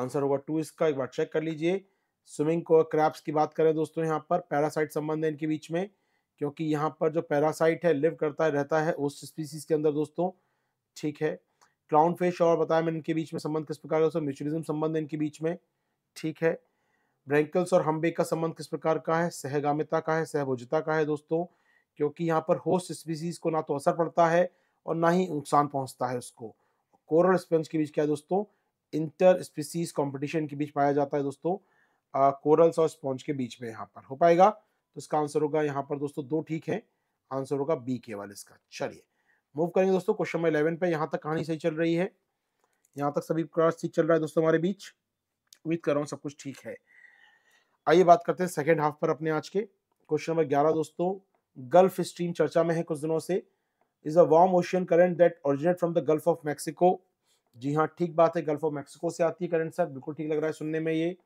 आंसर होगा टू इसका एक बार चेक कर लीजिए स्विमिंग को क्रैप्स की बात करें दोस्तों यहाँ पर पैरासाइट संबंध है इनके बीच में क्योंकि यहाँ पर जो पैरासाइट है लिव करता है रहता है उस स्पीसीज के अंदर दोस्तों ठीक है क्लाउन फिश और बताया मैंने इनके बीच में संबंध किस प्रकार का दोस्तों म्यूचुअलिज्म संबंध है इनके बीच में ठीक है ब्रैंकल्स और हम्बे का संबंध किस प्रकार का है सहगामिता का है सहभोजता का है दोस्तों क्योंकि यहाँ पर होस्ट स्पीसीज को ना तो असर पड़ता है और ना ही नुकसान पहुँचता है उसको कोरल स्पंज के बीच क्या है दोस्तों इंटर स्पीसीज कॉम्पिटिशन के बीच पाया जाता है दोस्तों कोरल्स और स्पॉन्ज के बीच में यहाँ पर हो पाएगा तो इसका आंसर होगा यहाँ पर दोस्तों दो ठीक है आंसर होगा बी केवल इसका चलिए मूव करेंगे दोस्तों क्वेश्चन नंबर इलेवन पे यहाँ तक कहानी सही चल रही है यहाँ तक सभी क्रॉस ठीक चल रहा है दोस्तों हमारे बीच उम्मीद कर रहा हूँ सब कुछ ठीक है आइए बात करते हैं सेकेंड हाफ पर अपने आज के क्वेश्चन नंबर ग्यारह दोस्तों गल्फ स्ट्रीम चर्चा में है कुछ दिनों से is a warm ocean current that originate from the gulf of Mexico जी हाँ ठीक बात है गल्फ ऑफ मैक्सिको से आती है करंट सर बिल्कुल ठीक लग रहा है सुनने में ये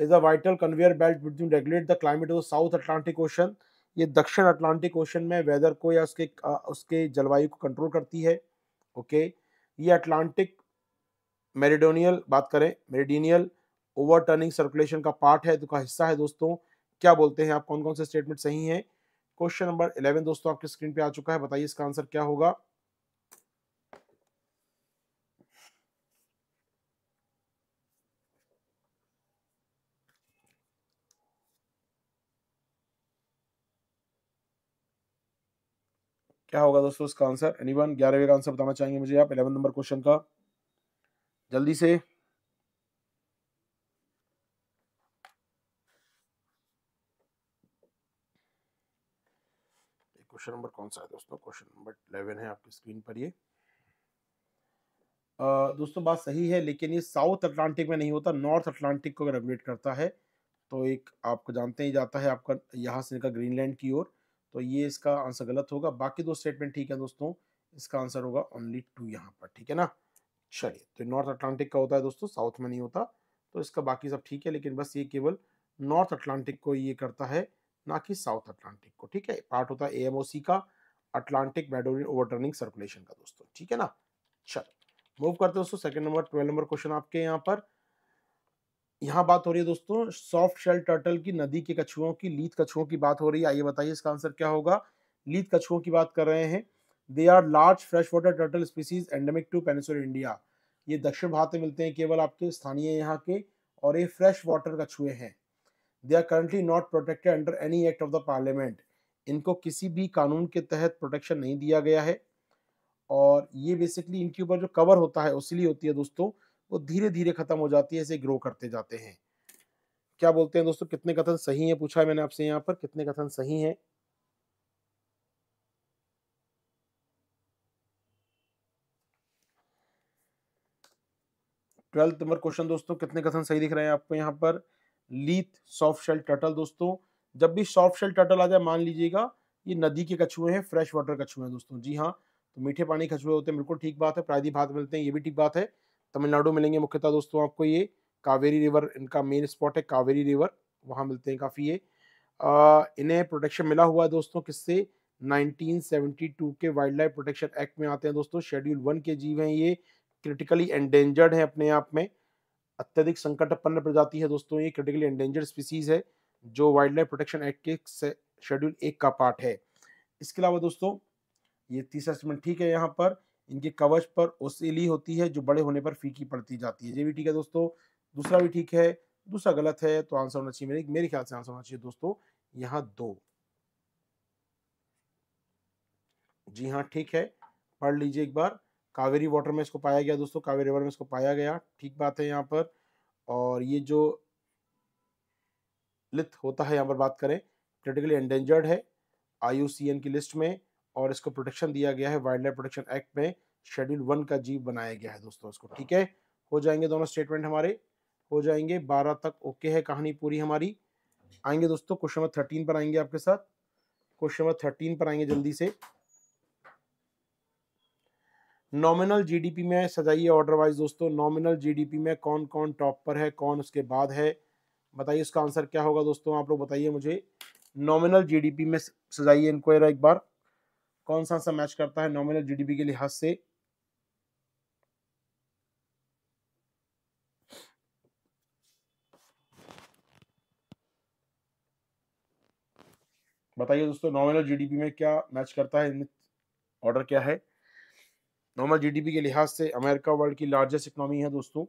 is a vital conveyor belt between regulate the climate of south South ocean ये दक्षिण अटलांटिक ओशन में वेदर को या उसके उसके जलवायु को कंट्रोल करती है ओके ये अटलांटिक मेरिडोनियल बात करें मेरिडिनियल ओवर टर्निंग सर्कुलेशन का पार्ट है तो का हिस्सा है दोस्तों क्या बोलते हैं आप कौन कौन से स्टेटमेंट सही हैं क्वेश्चन नंबर इलेवन दोस्तों आपके स्क्रीन पे आ चुका है बताइए इसका आंसर क्या होगा क्या होगा दोस्तों इसका आंसर एनीवन ग्यारहवें का आंसर बताना चाहेंगे मुझे आप इलेवन नंबर क्वेश्चन का जल्दी से क्वेश्चन नंबर कौन सा है दोस्तों क्वेश्चन नंबर इलेवन है आपकी स्क्रीन पर ये आ, दोस्तों बात सही है लेकिन ये साउथ अटलांटिक में नहीं होता नॉर्थ अटलांटिक को रेगुलेट करता है तो एक आपको जानते ही जाता है आपका यहाँ से निकल ग्रीनलैंड की ओर तो ये इसका आंसर गलत होगा बाकी दो स्टेटमेंट ठीक है दोस्तों इसका आंसर होगा ओनली टू यहाँ पर ठीक है ना चलिए तो नॉर्थ अटलांटिक का होता है दोस्तों साउथ में नहीं होता तो इसका बाकी सब ठीक है लेकिन बस ये केवल नॉर्थ अटलांटिक को ये करता है ना कि साउथ अटलांटिक को ठीक है पार्ट होता है ए का अटलांटिक मेडोरिन ओवरटर्निंग सर्कुलेशन का दोस्तों ठीक है ना चल मूव करते हैं दोस्तों second number twelve number question आपके यहाँ पर यहाँ बात हो रही है दोस्तों सॉफ्ट शेल टर्टल की नदी के कछुओं की लीत कछुओं की बात हो रही है आइए बताइए इसका आंसर क्या होगा लीत कछुओं की बात कर रहे हैं they are large fresh water turtle species endemic to peninsular India ये दक्षिण भारत में मिलते हैं केवल आपके स्थानीय यहाँ के और ये फ्रेश वाटर कछुए हैं they are currently not protected under any act of the parliament इनको किसी भी कानून के तहत प्रोटेक्शन नहीं दिया गया है और ये बेसिकली इनके ऊपर जो कवर होता है उसी होती है दोस्तों वो धीरे धीरे खत्म हो जाती है ऐसे ग्रो करते जाते हैं क्या बोलते हैं दोस्तों कितने कथन सही है पूछा है मैंने आपसे यहाँ पर कितने कथन सही है ट्वेल्थ नंबर क्वेश्चन दोस्तों कितने कथन सही दिख रहे हैं आपको यहाँ पर लीथ सॉफ्ट शेल टटल दोस्तों जब भी सॉफ्ट शेल टटल आ जाए मान लीजिएगा ये नदी के कछुए हैं फ्रेश वाटर कछुए हैं दोस्तों जी हाँ तो मीठे पानी कछुए होते हैं बिल्कुल ठीक बात है प्रायदी भात मिलते हैं ये भी ठीक बात है तमिलनाडु मिलेंगे मुख्यतः दोस्तों आपको ये कावेरी रिवर इनका मेन स्पॉट है कावेरी रिवर वहाँ मिलते हैं काफ़ी ये इन्हें प्रोटेक्शन मिला हुआ है दोस्तों किससे 1972 के वाइल्ड लाइफ प्रोटेक्शन एक्ट में आते हैं दोस्तों शेड्यूल वन के जीव हैं ये क्रिटिकली एंडेंजर्ड हैं अपने आप में अत्यधिक संकट उत्पन्न प्रजाति है दोस्तों ये क्रिटिकली एंडेंजर्ड स्पीसीज है जो वाइल्ड लाइफ प्रोटेक्शन एक्ट के शेड्यूल एक का पार्ट है इसके अलावा दोस्तों ये तीसरा स्टेटमेंट ठीक है यहाँ पर इनके कवच पर ओसेली होती है जो बड़े होने पर फीकी पड़ती जाती है ये भी ठीक है दोस्तों दूसरा भी ठीक है दूसरा गलत है तो आंसर होना चाहिए मेरे मेरे ख्याल से आंसर होना चाहिए दोस्तों यहाँ दो जी हाँ ठीक है पढ़ लीजिए एक बार कावेरी वाटर में इसको पाया गया दोस्तों कावेरी रिवर में इसको पाया गया ठीक बात है यहाँ पर और ये जो लिथ होता है यहाँ पर बात करें क्रिटिकली एंडेंजर्ड है आई की लिस्ट में और इसको प्रोटेक्शन दिया गया है वाइल्ड लाइफ प्रोटेक्शन एक्ट में शेड्यूल वन का जीव बनाया गया है दोस्तों इसको ठीक है हो जाएंगे दोनों स्टेटमेंट हमारे हो जाएंगे बारह तक ओके है कहानी पूरी हमारी आएंगे दोस्तों क्वेश्चन नंबर थर्टीन पर आएंगे आपके साथ क्वेश्चन नंबर थर्टीन पर आएंगे जल्दी से नॉमिनल जीडीपी में सजाइए ऑर्डर वाइज दोस्तों नॉमिनल जीडीपी में कौन कौन टॉप पर है कौन उसके बाद है बताइए इसका आंसर क्या होगा दोस्तों आप लोग बताइए मुझे नॉमिनल जीडीपी में सजाइए इनको एक बार कौन सा सा मैच करता है नॉमिनल जीडीपी के लिहाज से बताइए दोस्तों नॉमिनल जीडीपी में क्या मैच करता है ऑर्डर क्या है नॉर्मल जीडीपी के लिहाज से अमेरिका वर्ल्ड की लार्जेस्ट इकोनॉमी है दोस्तों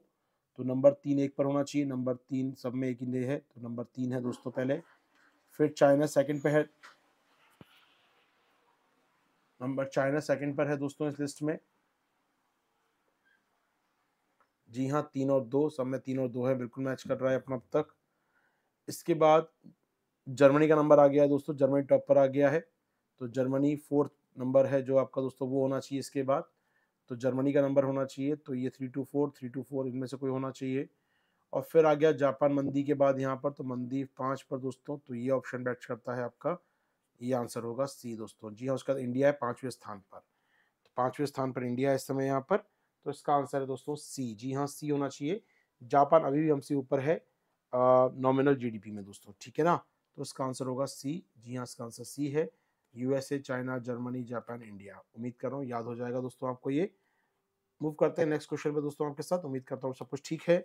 तो नंबर तीन एक पर होना चाहिए नंबर तीन सब में एक ही है तो नंबर तीन है दोस्तों पहले फिर चाइना सेकंड पे है नंबर चाइना सेकंड पर है दोस्तों इस लिस्ट में जी हाँ तीन और दो सब में तीन और दो है बिल्कुल मैच कर रहा है अपना अब तक इसके बाद जर्मनी का नंबर आ गया है दोस्तों जर्मनी टॉप पर आ गया है तो जर्मनी फोर्थ नंबर है जो आपका दोस्तों वो होना चाहिए इसके बाद तो जर्मनी का नंबर होना चाहिए तो ये three two four three two four इनमें से कोई होना चाहिए और फिर आ गया जापान मंदी के बाद यहाँ पर तो मंदी पाँच पर दोस्तों तो ये ऑप्शन बैच करता है आपका ये आंसर होगा सी दोस्तों जी हाँ उसके बाद इंडिया है पांचवें स्थान पर तो पांचवें स्थान पर इंडिया है इस समय यहाँ पर तो इसका आंसर है दोस्तों सी जी हाँ सी होना चाहिए जापान अभी भी हमसे ऊपर है नॉमिनल जीडीपी में दोस्तों ठीक है ना तो इसका आंसर होगा सी जी हाँ इसका आंसर सी है USA China Germany Japan India उम्मीद कर रहा हूँ याद हो जाएगा दोस्तों आपको ये मूव करते हैं नेक्स्ट क्वेश्चन पे दोस्तों आपके साथ उम्मीद करता हूँ सब कुछ ठीक है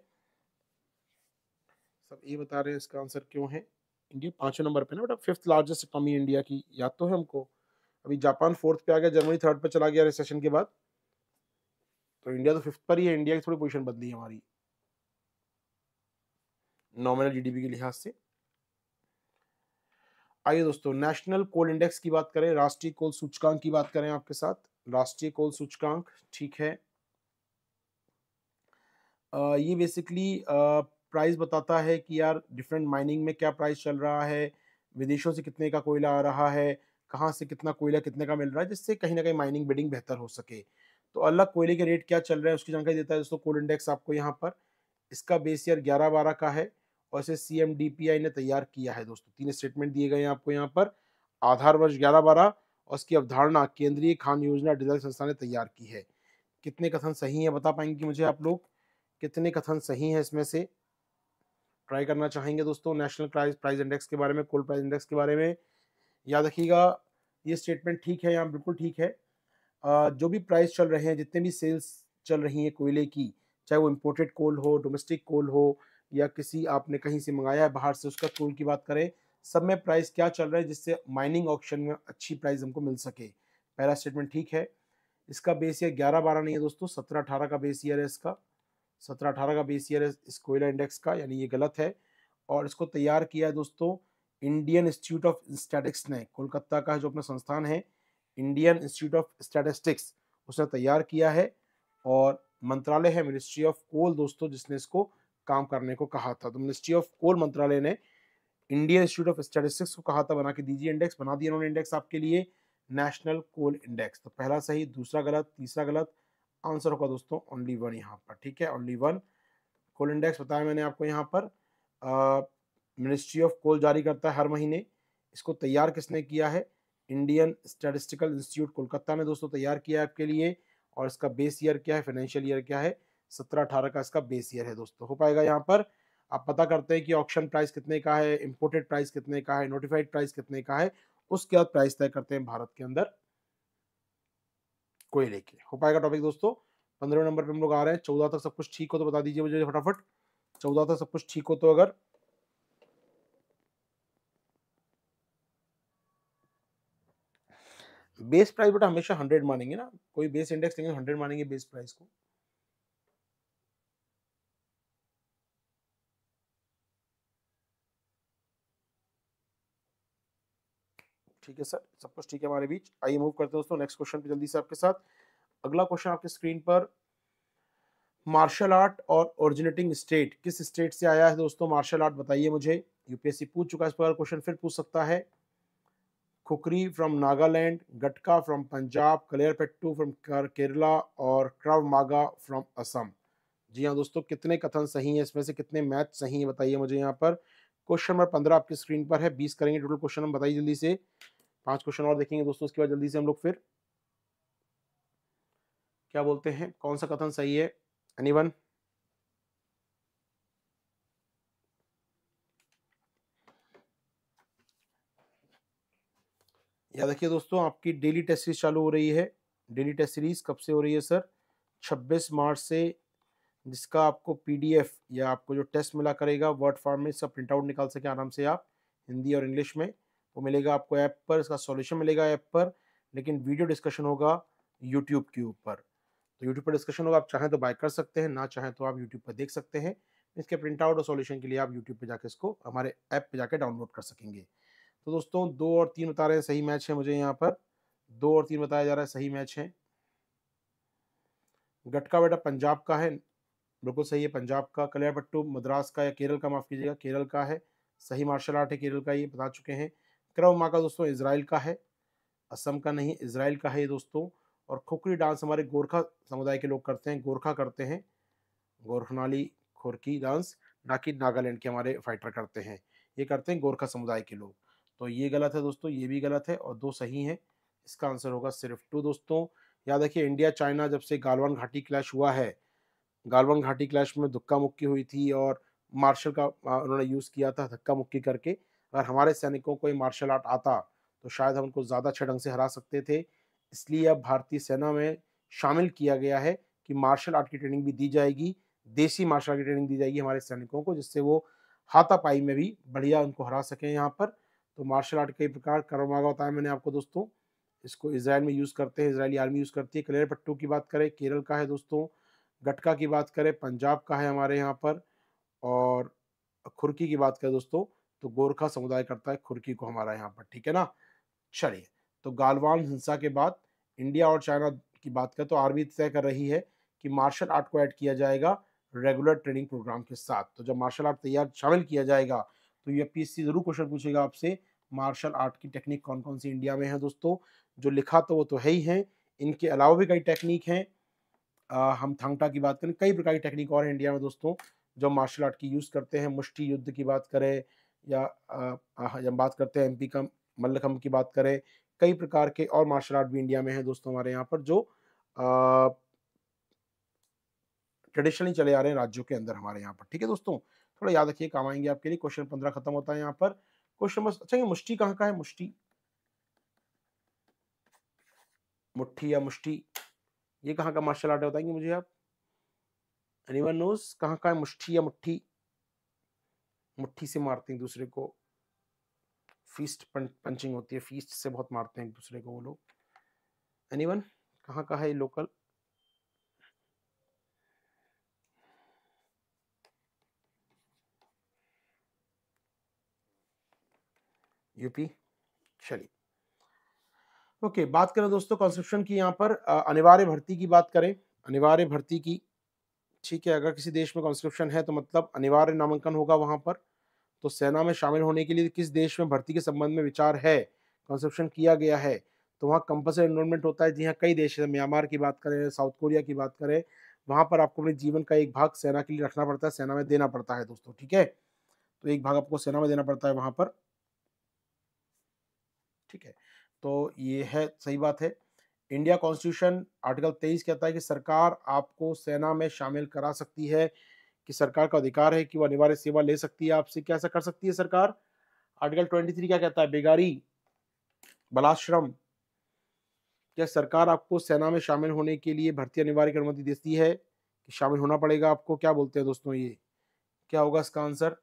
सब ये बता रहे हैं इसका आंसर क्यों है इंडिया पाँचवें नंबर पे ना बेटा फिफ्थ लार्जेस्ट इकोनॉमी इंडिया की याद तो है हमको अभी जापान फोर्थ पे आ गया जर्मनी थर्ड पे चला गया रिसेशन के बाद तो इंडिया तो फिफ्थ पर ही है इंडिया की थोड़ी पोजीशन बदली है हमारी नॉमिनल जीडीपी के लिहाज से आइए दोस्तों नेशनल कोल इंडेक्स की बात करें राष्ट्रीय कोल सूचकांक की बात करें आपके साथ राष्ट्रीय कोल सूचकांक ठीक है आ, ये बेसिकली प्राइस बताता है कि यार डिफरेंट माइनिंग में क्या प्राइस चल रहा है विदेशों से कितने का कोयला आ रहा है कहाँ से कितना कोयला कितने का मिल रहा है जिससे कहीं ना कहीं माइनिंग बिडिंग बेहतर हो सके तो अलग कोयले के रेट क्या चल रहे हैं उसकी जानकारी देता है दोस्तों कोल इंडेक्स आपको यहाँ पर इसका बेस ईयर ग्यारह बारह का है और इसे C M D P I ने तैयार किया है दोस्तों तीन स्टेटमेंट दिए गए हैं आपको यहाँ पर आधार वर्ष ग्यारह बारह और इसकी अवधारणा केंद्रीय खान योजना डिजल संस्था ने तैयार की है कितने कथन सही है बता पाएंगे मुझे आप लोग कितने कथन सही हैं इसमें से ट्राई करना चाहेंगे दोस्तों नेशनल प्राइस प्राइस इंडेक्स के बारे में कोल प्राइस इंडेक्स के बारे में याद रखिएगा ये स्टेटमेंट ठीक है यहाँ बिल्कुल ठीक है आ, जो भी प्राइस चल रहे हैं जितने भी सेल्स चल रही हैं कोयले की चाहे वो इम्पोर्टेड कोल हो डोमेस्टिक कोल हो या किसी आपने कहीं से मंगाया है बाहर से उसका कोल की बात करें सब में प्राइस क्या चल रहा है जिससे माइनिंग ऑप्शन में अच्छी प्राइस हमको मिल सके पहला स्टेटमेंट ठीक है इसका बेस ईयर ग्यारह बारह नहीं है दोस्तों सत्रह अठारह का बेस ईयर है इसका सत्रह अठारह का बेस ईयर है इस कोयला इंडेक्स का यानी ये गलत है और इसको तैयार किया है दोस्तों इंडियन इंस्टीट्यूट ऑफ स्टैटिक्स ने कोलकाता का जो अपना संस्थान है इंडियन इंस्टीट्यूट ऑफ स्टैटिस्टिक्स उसने तैयार किया है और मंत्रालय है मिनिस्ट्री ऑफ कोल दोस्तों जिसने इसको काम करने को कहा था तो मिनिस्ट्री ऑफ कोल मंत्रालय ने इंडियन इंस्टीट्यूट ऑफ स्टैटिस्टिक्स को कहा था बना के दीजिए इंडेक्स बना दिया उन्होंने इंडेक्स आपके लिए नेशनल कोल इंडेक्स तो पहला सही दूसरा गलत तीसरा गलत आंसर होगा दोस्तों ओनली वन यहाँ पर ठीक है ओनली वन कोल इंडेक्स बताया मैंने आपको यहाँ पर मिनिस्ट्री ऑफ कोल जारी करता है हर महीने इसको तैयार किसने किया है इंडियन स्टेटिस्टिकल इंस्टीट्यूट कोलकाता ने दोस्तों तैयार किया है आपके लिए और इसका बेस ईयर क्या है फाइनेंशियल ईयर क्या है सत्रह अठारह का इसका बेस ईयर है दोस्तों हो पाएगा यहाँ पर आप पता करते हैं कि ऑप्शन प्राइस कितने का है इम्पोर्टेड प्राइस कितने का है नोटिफाइड प्राइस कितने का है उसके बाद प्राइस तय करते हैं भारत के अंदर को लेके हो पाएगा टॉपिक दोस्तों पंद्रह नंबर पे हम लोग आ रहे हैं चौदह तक सब कुछ ठीक हो तो बता दीजिए मुझे फटाफट चौदह तक सब कुछ ठीक हो तो अगर बेस प्राइस बेटा हमेशा हंड्रेड मानेंगे ना कोई बेस इंडेक्स लेंगे हंड्रेड मानेंगे बेस प्राइस को ठीक है सर सब कुछ ठीक है हमारे बीच आइए मूव करते हैं दोस्तों नेक्स्ट क्वेश्चन पे जल्दी से आपके साथ अगला क्वेश्चन आपके स्क्रीन पर मार्शल आर्ट और ओरिजिनेटिंग स्टेट किस स्टेट से आया है दोस्तों मार्शल आर्ट बताइए मुझे यूपीएससी पूछ चुका है इस पर क्वेश्चन फिर पूछ सकता है खुकरी फ्रॉम नागालैंड गटका फ्रॉम पंजाब पेट्टू फ्रॉम केरला और क्रव मागा फ्रॉम असम जी हाँ दोस्तों कितने कथन सही हैं इसमें से कितने मैथ सही हैं बताइए मुझे यहाँ पर क्वेश्चन नंबर पंद्रह आपकी स्क्रीन पर है बीस करेंगे टोटल क्वेश्चन नंबर बताइए जल्दी से पांच क्वेश्चन और देखेंगे दोस्तों उसके बाद जल्दी से हम लोग फिर क्या बोलते हैं कौन सा कथन सही है एनीवन या देखिए दोस्तों आपकी डेली टेस्ट सीरीज चालू हो रही है डेली टेस्ट सीरीज कब से हो रही है सर 26 मार्च से जिसका आपको पीडीएफ या आपको जो टेस्ट मिला करेगा वर्ड फॉर्म में इसका प्रिंटआउट निकाल सके आराम से आप हिंदी और इंग्लिश में वो मिलेगा आपको ऐप पर इसका सॉल्यूशन मिलेगा ऐप पर लेकिन वीडियो डिस्कशन होगा यूट्यूब के ऊपर तो यूट्यूब पर डिस्कशन होगा आप चाहें तो बाय कर सकते हैं ना चाहें तो आप यूट्यूब पर देख सकते हैं इसके प्रिंटआउट और सॉल्यूशन के लिए आप यूट्यूब पर जाकर इसको हमारे ऐप पर जाकर डाउनलोड कर सकेंगे तो दोस्तों दो और तीन बता रहे हैं सही मैच है मुझे यहाँ पर दो और तीन बताया जा रहा है सही मैच है गटका बेटा पंजाब का है बिल्कुल सही है पंजाब का कल्याणपट्टू मद्रास का या केरल का माफ़ कीजिएगा केरल का है सही मार्शल आर्ट है केरल का ये बता चुके हैं क्रव माँ का दोस्तों इसराइल का है असम का नहीं इसराइल का है ये दोस्तों और खोखरी डांस हमारे गोरखा समुदाय के लोग करते हैं गोरखा करते हैं गोरखनाली खोरकी डांस ना कि नागालैंड के हमारे फाइटर करते हैं ये करते हैं गोरखा समुदाय के लोग तो ये गलत है दोस्तों ये भी गलत है और दो सही हैं इसका आंसर होगा सिर्फ टू दोस्तों याद रखिए इंडिया चाइना जब से गालवान घाटी क्लैश हुआ है गालवान घाटी क्लैश में धुक्का मुक्की हुई थी और मार्शल का उन्होंने यूज़ किया था धक्का मुक्की करके अगर हमारे सैनिकों को ये मार्शल आर्ट आता तो शायद हम उनको ज़्यादा अच्छे ढंग से हरा सकते थे इसलिए अब भारतीय सेना में शामिल किया गया है कि मार्शल आर्ट की ट्रेनिंग भी दी जाएगी देसी मार्शल आर्ट की ट्रेनिंग दी जाएगी हमारे सैनिकों को जिससे वो हाथापाई में भी बढ़िया उनको हरा सकें यहाँ पर तो मार्शल आर्ट कई प्रकार करमागा बताया मैंने आपको दोस्तों इसको इसराइल में यूज़ करते हैं इसराइली आर्मी यूज़ करती है क्लेर पट्टू की बात करें केरल का है दोस्तों गटका की बात करें पंजाब का है हमारे यहाँ पर और खुरकी की बात करें दोस्तों तो गोरखा समुदाय करता है खुरकी को हमारा यहाँ पर ठीक है ना चलिए तो गालवान हिंसा के बाद इंडिया और चाइना की बात करें तो आर्मी तय कर रही है कि मार्शल आर्ट को ऐड किया जाएगा रेगुलर ट्रेनिंग प्रोग्राम के साथ तो जब मार्शल आर्ट तैयार शामिल किया जाएगा तो यह पी जरूर क्वेश्चन पूछेगा आपसे मार्शल आर्ट की टेक्निक कौन कौन सी इंडिया में है दोस्तों जो लिखा तो वो तो है ही है इनके अलावा भी कई टेक्निक हैं हम थांगटा की बात करें कई प्रकार की टेक्निक और हैं इंडिया में दोस्तों जो मार्शल आर्ट की यूज़ करते हैं मुष्टि युद्ध की बात करें या हम हाँ, बात करते हैं एमपी का मल्लखम की बात करें कई प्रकार के और मार्शल आर्ट भी इंडिया में है दोस्तों हमारे यहाँ पर जो ट्रेडिशनली चले आ रहे हैं राज्यों के अंदर हमारे यहाँ पर ठीक है दोस्तों थोड़ा याद रखिए काम आएंगे आपके लिए क्वेश्चन पंद्रह खत्म होता है यहाँ पर क्वेश्चन नंबर अच्छा ये मुष्टि कहाँ का है मुष्टि मुट्ठी या मुष्टि ये कहाँ का मार्शल आर्ट है बताएंगे मुझे आप वन नोज कहाँ का है या मुठ्ठी मुठ्ठी से मारते हैं दूसरे को फीस्ट पंचिंग होती है फीस्ट से बहुत मारते हैं एक दूसरे को वो लोग एनी वन कहाँ का है ये लोकल यूपी चलिए ओके okay, बात करें दोस्तों कॉन्सेप्शन की यहाँ पर अनिवार्य भर्ती की बात करें अनिवार्य भर्ती की ठीक है अगर किसी देश में कॉन्स्क्रिप्शन है तो मतलब अनिवार्य नामांकन होगा वहाँ पर तो सेना में शामिल होने के लिए किस देश में भर्ती के संबंध में विचार है कॉन्सेप्शन किया गया है तो वहाँ कंपल्सरी इन्वॉलमेंट होता है जी हाँ कई देश म्यांमार की बात करें साउथ कोरिया की बात करें वहाँ पर आपको अपने जीवन का एक भाग सेना के लिए रखना पड़ता है सेना में देना पड़ता है दोस्तों ठीक है तो एक भाग आपको सेना में देना पड़ता है वहाँ पर ठीक है तो ये है सही बात है इंडिया कॉन्स्टिट्यूशन आर्टिकल तेईस कहता है कि सरकार आपको सेना में शामिल करा सकती है कि सरकार का अधिकार है कि वह अनिवार्य सेवा ले सकती है आपसे कैसा कर सकती है सरकार आर्टिकल ट्वेंटी थ्री क्या कहता है बेगारी बलाश्रम क्या सरकार आपको सेना में शामिल होने के लिए भर्ती अनिवार्य की अनुमति देती है कि शामिल होना पड़ेगा आपको क्या बोलते हैं दोस्तों ये क्या होगा इसका आंसर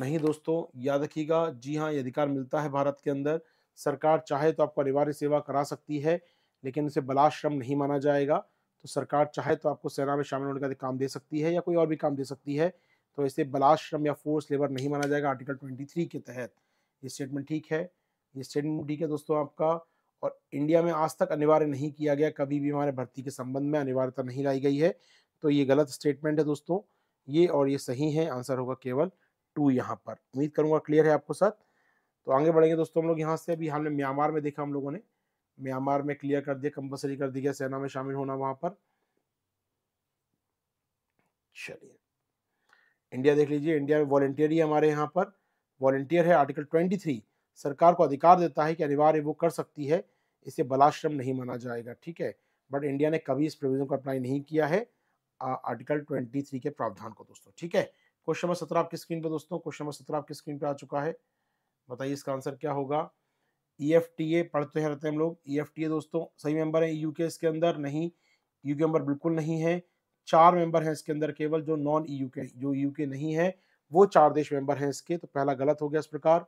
नहीं दोस्तों याद रखिएगा जी हाँ ये अधिकार मिलता है भारत के अंदर सरकार चाहे तो आपको अनिवार्य सेवा करा सकती है लेकिन उसे बलाश्रम नहीं माना जाएगा तो सरकार चाहे तो आपको सेना में शामिल होने का काम दे सकती है या कोई और भी काम दे सकती है तो इसे बलाश्रम या फोर्स लेबर नहीं माना जाएगा आर्टिकल ट्वेंटी थ्री के तहत ये स्टेटमेंट ठीक है ये स्टेटमेंट ठीक है दोस्तों आपका और इंडिया में आज तक अनिवार्य नहीं किया गया कभी भी हमारे भर्ती के संबंध में अनिवार्यता नहीं लाई गई है तो ये गलत स्टेटमेंट है दोस्तों ये और ये सही है आंसर होगा केवल टू यहाँ पर उम्मीद करूंगा क्लियर है आपको सर तो आगे बढ़ेंगे दोस्तों हम लोग यहाँ से अभी हमने म्यांमार में देखा हम लोगों ने म्यांमार में क्लियर कर दिया कंपल्सरी कर दिया सेना में शामिल होना वहां पर चलिए इंडिया देख लीजिए इंडिया में वॉलेंटियर ही हमारे यहाँ पर वॉलेंटियर है आर्टिकल ट्वेंटी थ्री सरकार को अधिकार देता है कि अनिवार्य वो कर सकती है इसे बलाश्रम नहीं माना जाएगा ठीक है बट इंडिया ने कभी इस प्रोविजन को अप्लाई नहीं किया है आ, आर्टिकल ट्वेंटी थ्री के प्रावधान को दोस्तों ठीक है क्वेश्चन नंबर सत्रह आपकी स्क्रीन पर दोस्तों क्वेश्चन नंबर सत्रह आपकी स्क्रीन पर आ चुका है बताइए इसका आंसर क्या होगा ई एफ टी ए पढ़ते हैं रहते हैं हम लोग ई एफ टी ए दोस्तों सही मेंबर है यू के इसके अंदर नहीं यू के मेंबर बिल्कुल नहीं है चार मेंबर हैं इसके अंदर केवल जो नॉन ई यू के जो यू के नहीं है वो चार देश मेंबर हैं इसके तो पहला गलत हो गया इस प्रकार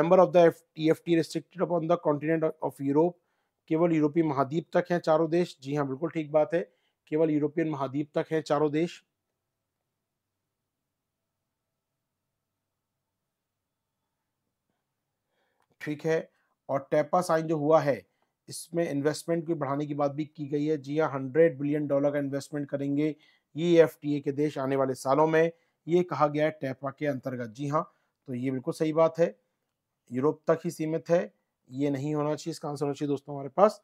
member of the E F T restricted upon the continent of Europe केवल यूरोपीय महाद्वीप तक हैं चारों देश जी हाँ बिल्कुल ठीक बात है केवल यूरोपियन महाद्वीप तक हैं चारों देश ठीक है और टेपा साइन जो हुआ है इसमें इन्वेस्टमेंट की बढ़ाने की बात भी की गई है जी हाँ हंड्रेड बिलियन डॉलर का इन्वेस्टमेंट करेंगे ये एफ के देश आने वाले सालों में ये कहा गया है टैपा के अंतर्गत जी हाँ तो ये बिल्कुल सही बात है यूरोप तक ही सीमित है ये नहीं होना चाहिए इसका आंसर होना चाहिए दोस्तों हमारे पास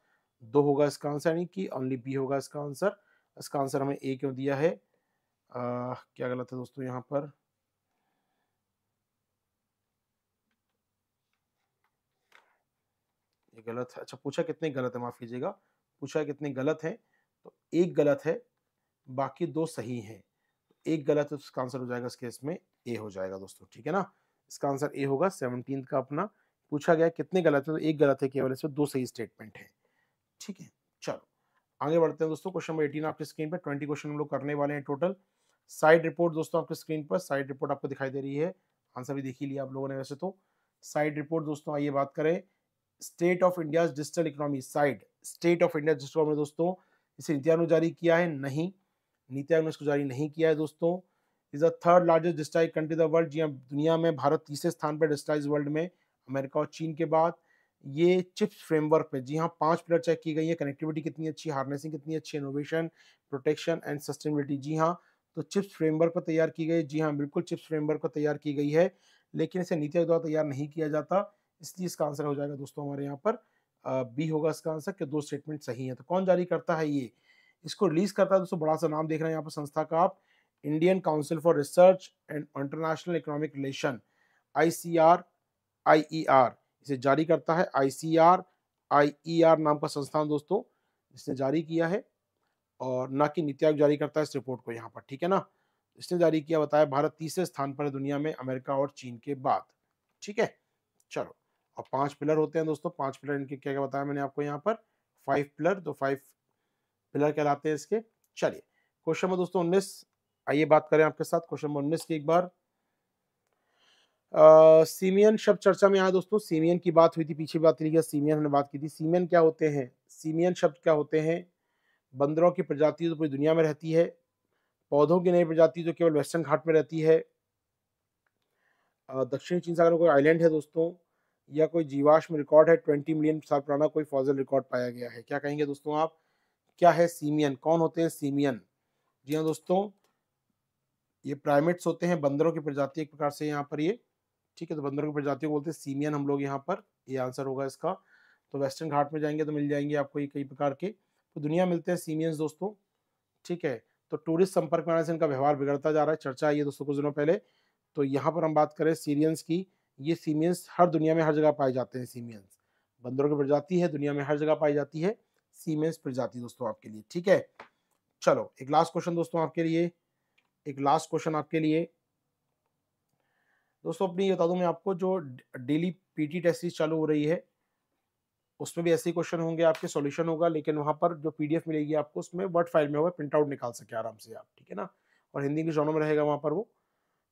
दो होगा इसका आंसर यानी कि ओनली बी होगा इसका आंसर इसका आंसर हमें ए क्यों दिया है आ, क्या गलत है दोस्तों यहाँ पर गलत है अच्छा पूछा कितने गलत है माफ़ कीजिएगा पूछा कितने गलत हैं तो एक गलत है बाकी दो सही हैं तो एक गलत है तो इसका आंसर हो जाएगा इस केस में ए हो जाएगा दोस्तों ठीक है ना इसका आंसर ए होगा सेवनटीन का अपना पूछा गया कितने गलत है तो एक गलत है केवल इसमें दो सही स्टेटमेंट है ठीक है चलो आगे बढ़ते हैं दोस्तों क्वेश्चन नंबर एटीन आपके स्क्रीन पर ट्वेंटी क्वेश्चन हम लोग करने वाले हैं टोटल साइड रिपोर्ट दोस्तों आपके स्क्रीन पर साइड रिपोर्ट आपको दिखाई दे रही है आंसर भी देख ही लिया आप लोगों ने वैसे तो साइड रिपोर्ट दोस्तों आइए बात करें state of India digital economy side state of India digital हमने दोस्तों इसे नीति आयोग ने जारी किया है नहीं नीति आयोग ने इसको जारी नहीं किया है दोस्तों is the third largest digitise country the world जी दुनिया में भारत तीसरे स्थान पर डिजिटाइज वर्ल्ड में अमेरिका और चीन के बाद ये चिप्स फ्रेमवर्क पे जी हाँ पांच पिलर चेक की गई है कनेक्टिविटी कितनी अच्छी हार्नेसिंग कितनी अच्छी इनोवेशन प्रोटेक्शन एंड सस्टेनेबिलिटी जी हाँ तो चिप्स फ्रेमवर्क पर तैयार की गई जी हाँ बिल्कुल चिप्स फ्रेमवर्क पर तैयार की गई है लेकिन इसे नीति आयोग द्वारा तैयार नहीं किया जाता इसलिए इसका आंसर हो जाएगा दोस्तों हमारे यहाँ पर बी होगा इसका आंसर कि दो स्टेटमेंट सही है तो कौन जारी करता है ये इसको रिलीज करता है दोस्तों बड़ा सा नाम देख रहे हैं यहाँ पर संस्था का आप Indian Council for Research and International Economic Relation I C R I E R इसे जारी करता है आई C R I E are नाम का संस्थान दोस्तों जिसने जारी किया है और ना कि नीति आयोग जारी करता है इस रिपोर्ट को यहाँ पर ठीक है ना इसने जारी किया बताया भारत तीसरे स्थान पर है दुनिया में अमेरिका और चीन के बाद ठीक है चलो और पांच पिलर होते हैं दोस्तों पांच पिलर इनके क्या क्या बताया मैंने आपको यहाँ पर फाइव पिलर तो फाइव पिलर कहलाते हैं इसके चलिए क्वेश्चन नंबर दोस्तों उन्नीस आइए बात करें आपके साथ क्वेश्चन नंबर उन्नीस की एक बार सीमियन शब्द चर्चा में आया दोस्तों सीमियन की बात हुई थी पीछे बात की सीमियन हमने बात की थी सीमियन क्या होते हैं सीमियन शब्द क्या होते हैं बंदरों की प्रजाति जो तो पूरी दुनिया में रहती है पौधों की नई प्रजाति जो केवल वेस्टर्न घाट में रहती है दक्षिण चीन सागर में कोई आइलैंड है दोस्तों या कोई जीवाश्म रिकॉर्ड है ट्वेंटी मिलियन साल पुराना कोई फॉजल रिकॉर्ड पाया गया है क्या कहेंगे दोस्तों आप क्या है सीमियन कौन होते हैं सीमियन जी हाँ दोस्तों ये प्राइमेट्स होते हैं बंदरों की प्रजाति एक प्रकार से यहाँ पर ये ठीक है तो बंदरों की प्रजातियों को बोलते हैं सीमियन हम लोग यहाँ पर ये आंसर होगा इसका तो वेस्टर्न घाट में जाएंगे तो मिल जाएंगे आपको ये कई प्रकार के तो दुनिया मिलते हैं सीमियंस दोस्तों ठीक है तो टूरिस्ट संपर्क में आने से इनका व्यवहार बिगड़ता जा रहा है चर्चा आई है दोस्तों कुछ दिनों पहले तो यहाँ पर हम बात करें सीरियंस की ये सीमियंस हर दुनिया में हर जगह पाए जाते हैं सीमियंस बंदरों की प्रजाति है दुनिया में हर जगह पाई जाती है सीमियंस प्रजाति दोस्तों आपके लिए ठीक है चलो एक लास्ट क्वेश्चन दोस्तों आपके लिए एक लास्ट क्वेश्चन आपके लिए दोस्तों अपनी ये बता दूं मैं आपको जो डेली पीटी टेस्ट सीरीज चालू हो रही है उसमें भी ऐसे क्वेश्चन होंगे आपके सॉल्यूशन होगा लेकिन वहां पर जो पीडीएफ मिलेगी आपको उसमें वर्ड फाइल में होगा प्रिंट आउट निकाल सके आराम से आप ठीक है ना और हिंदी के जोनों में रहेगा वहां पर वो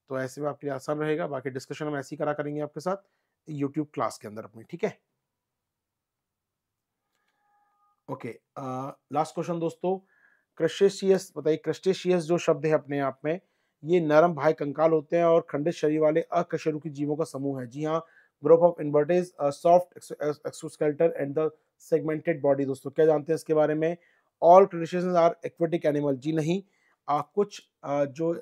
तो ऐसे में आपके लिए आसान रहेगा बाकी डिस्कशन हम ऐसे ही करा करेंगे आपके साथ यूट्यूब क्लास के अंदर अपनी ठीक है ओके लास्ट क्वेश्चन दोस्तों क्रस्टेशियस बताइए क्रस्टेशियस जो शब्द है अपने आप में ये नरम भाई कंकाल होते हैं और खंडित शरीर वाले अकशेरुकी जीवों का समूह है जी हाँ group of invertebrates soft exoskeleton and the segmented body दोस्तों क्या जानते हैं इसके बारे में all crustaceans are aquatic animal जी नहीं आ, कुछ आ, जो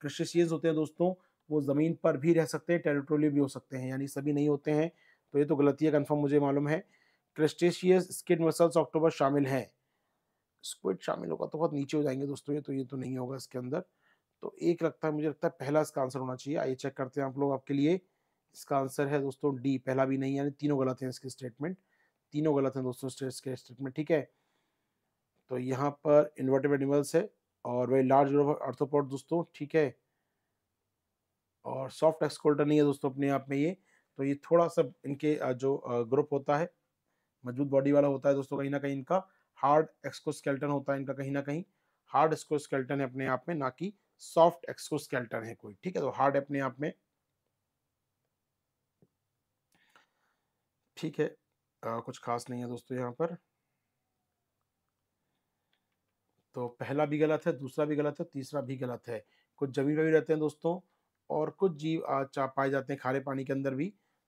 क्रस्टेशियंस होते हैं दोस्तों वो ज़मीन पर भी रह सकते हैं टेरिटोरियल भी हो सकते हैं यानी सभी नहीं होते हैं तो ये तो गलती है कन्फर्म मुझे मालूम है क्रिस्टेशियस स्किन मसल्स ऑक्टोबर शामिल हैं स्क्विड शामिल होगा तो बहुत नीचे हो जाएंगे दोस्तों ये तो ये तो नहीं होगा इसके अंदर तो एक लगता है मुझे लगता है पहला इसका आंसर होना चाहिए आइए चेक करते हैं आप लोग आपके लिए इसका आंसर है दोस्तों डी पहला भी नहीं यानी तीनों गलत हैं इसके स्टेटमेंट तीनों गलत हैं दोस्तों इसके स्टेटमेंट ठीक है तो यहाँ पर इन्वर्टेड एनिमल्स है और वेरी लार्ज अर्थोपॉड दोस्तों ठीक है और सॉफ्ट एक्सकोल्टर नहीं है दोस्तों अपने आप में ये तो ये थोड़ा सा इनके जो ग्रुप होता है मजबूत बॉडी वाला होता है दोस्तों कहीं ना कहीं इनका हार्ड एक्सकोस्केल्टन होता है इनका कहीं ना कहीं हार्ड एक्सकोस्केल्टन है अपने आप में ना कि सॉफ्ट एक्सकोस्केल्टन है कोई ठीक है तो हार्ड अपने आप में ठीक है आ, कुछ खास नहीं है दोस्तों यहाँ पर तो पहला भी गलत है दूसरा भी गलत है तीसरा भी गलत है कुछ जमीन में भी रहते हैं दोस्तों और कुछ जीव पाए जाते हैं खारे पानी के अंदर भी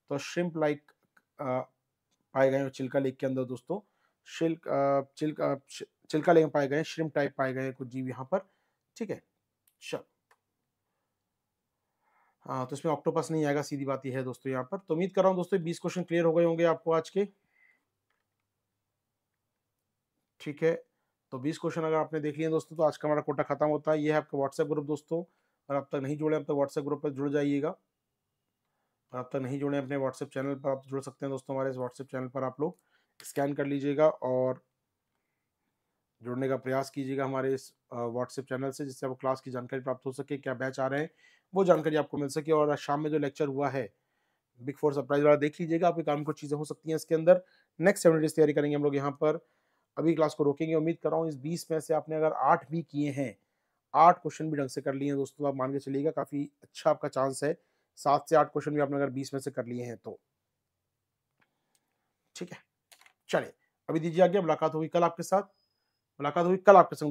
तो श्रिम्प लाइक पाए गए हैं चिल्का लेक के अंदर दोस्तों शिल्क चिल्का चिल्का लेक में पाए गए श्रिम्प टाइप पाए गए कुछ जीव यहाँ पर ठीक है चल हाँ तो इसमें ऑक्टोपस नहीं आएगा सीधी बात यह है दोस्तों यहाँ पर तो उम्मीद कर रहा हूँ दोस्तों बीस क्वेश्चन क्लियर हो गए होंगे आपको आज के ठीक है तो बीस क्वेश्चन अगर आपने देख लिया दोस्तों तो आज का हमारा कोटा खत्म होता है ये है आपका व्हाट्सएप ग्रुप दोस्तों और अब तक नहीं जुड़े अब तक व्हाट्सएप ग्रुप पर जुड़ जाइएगा और अब तक नहीं जुड़े अपने व्हाट्सएप चैनल पर आप जुड़ सकते हैं दोस्तों हमारे इस व्हाट्सएप चैनल पर आप लोग स्कैन कर लीजिएगा और जुड़ने का प्रयास कीजिएगा हमारे इस व्हाट्सएप चैनल से जिससे आपको क्लास की जानकारी प्राप्त हो सके क्या बैच आ रहे हैं वो जानकारी आपको मिल सके और शाम में जो लेक्चर हुआ है बिग फोर सरप्राइज वाला देख लीजिएगा आपके काम को चीज़ें हो सकती हैं इसके अंदर नेक्स्ट सेवन डेज तैयारी करेंगे हम लोग यहाँ पर अभी क्लास को रोकेंगे उम्मीद कर रहा हूँ इस बीस में से आपने अगर आठ भी किए हैं आठ क्वेश्चन भी ढंग से कर लिए हैं दोस्तों तो आप मान के चलिएगा काफ़ी अच्छा आपका चांस है सात से आठ क्वेश्चन भी आपने अगर बीस में से कर लिए हैं तो ठीक है चलिए अभी दीजिए आगे मुलाकात होगी कल आपके साथ मुलाकात होगी कल आपके संग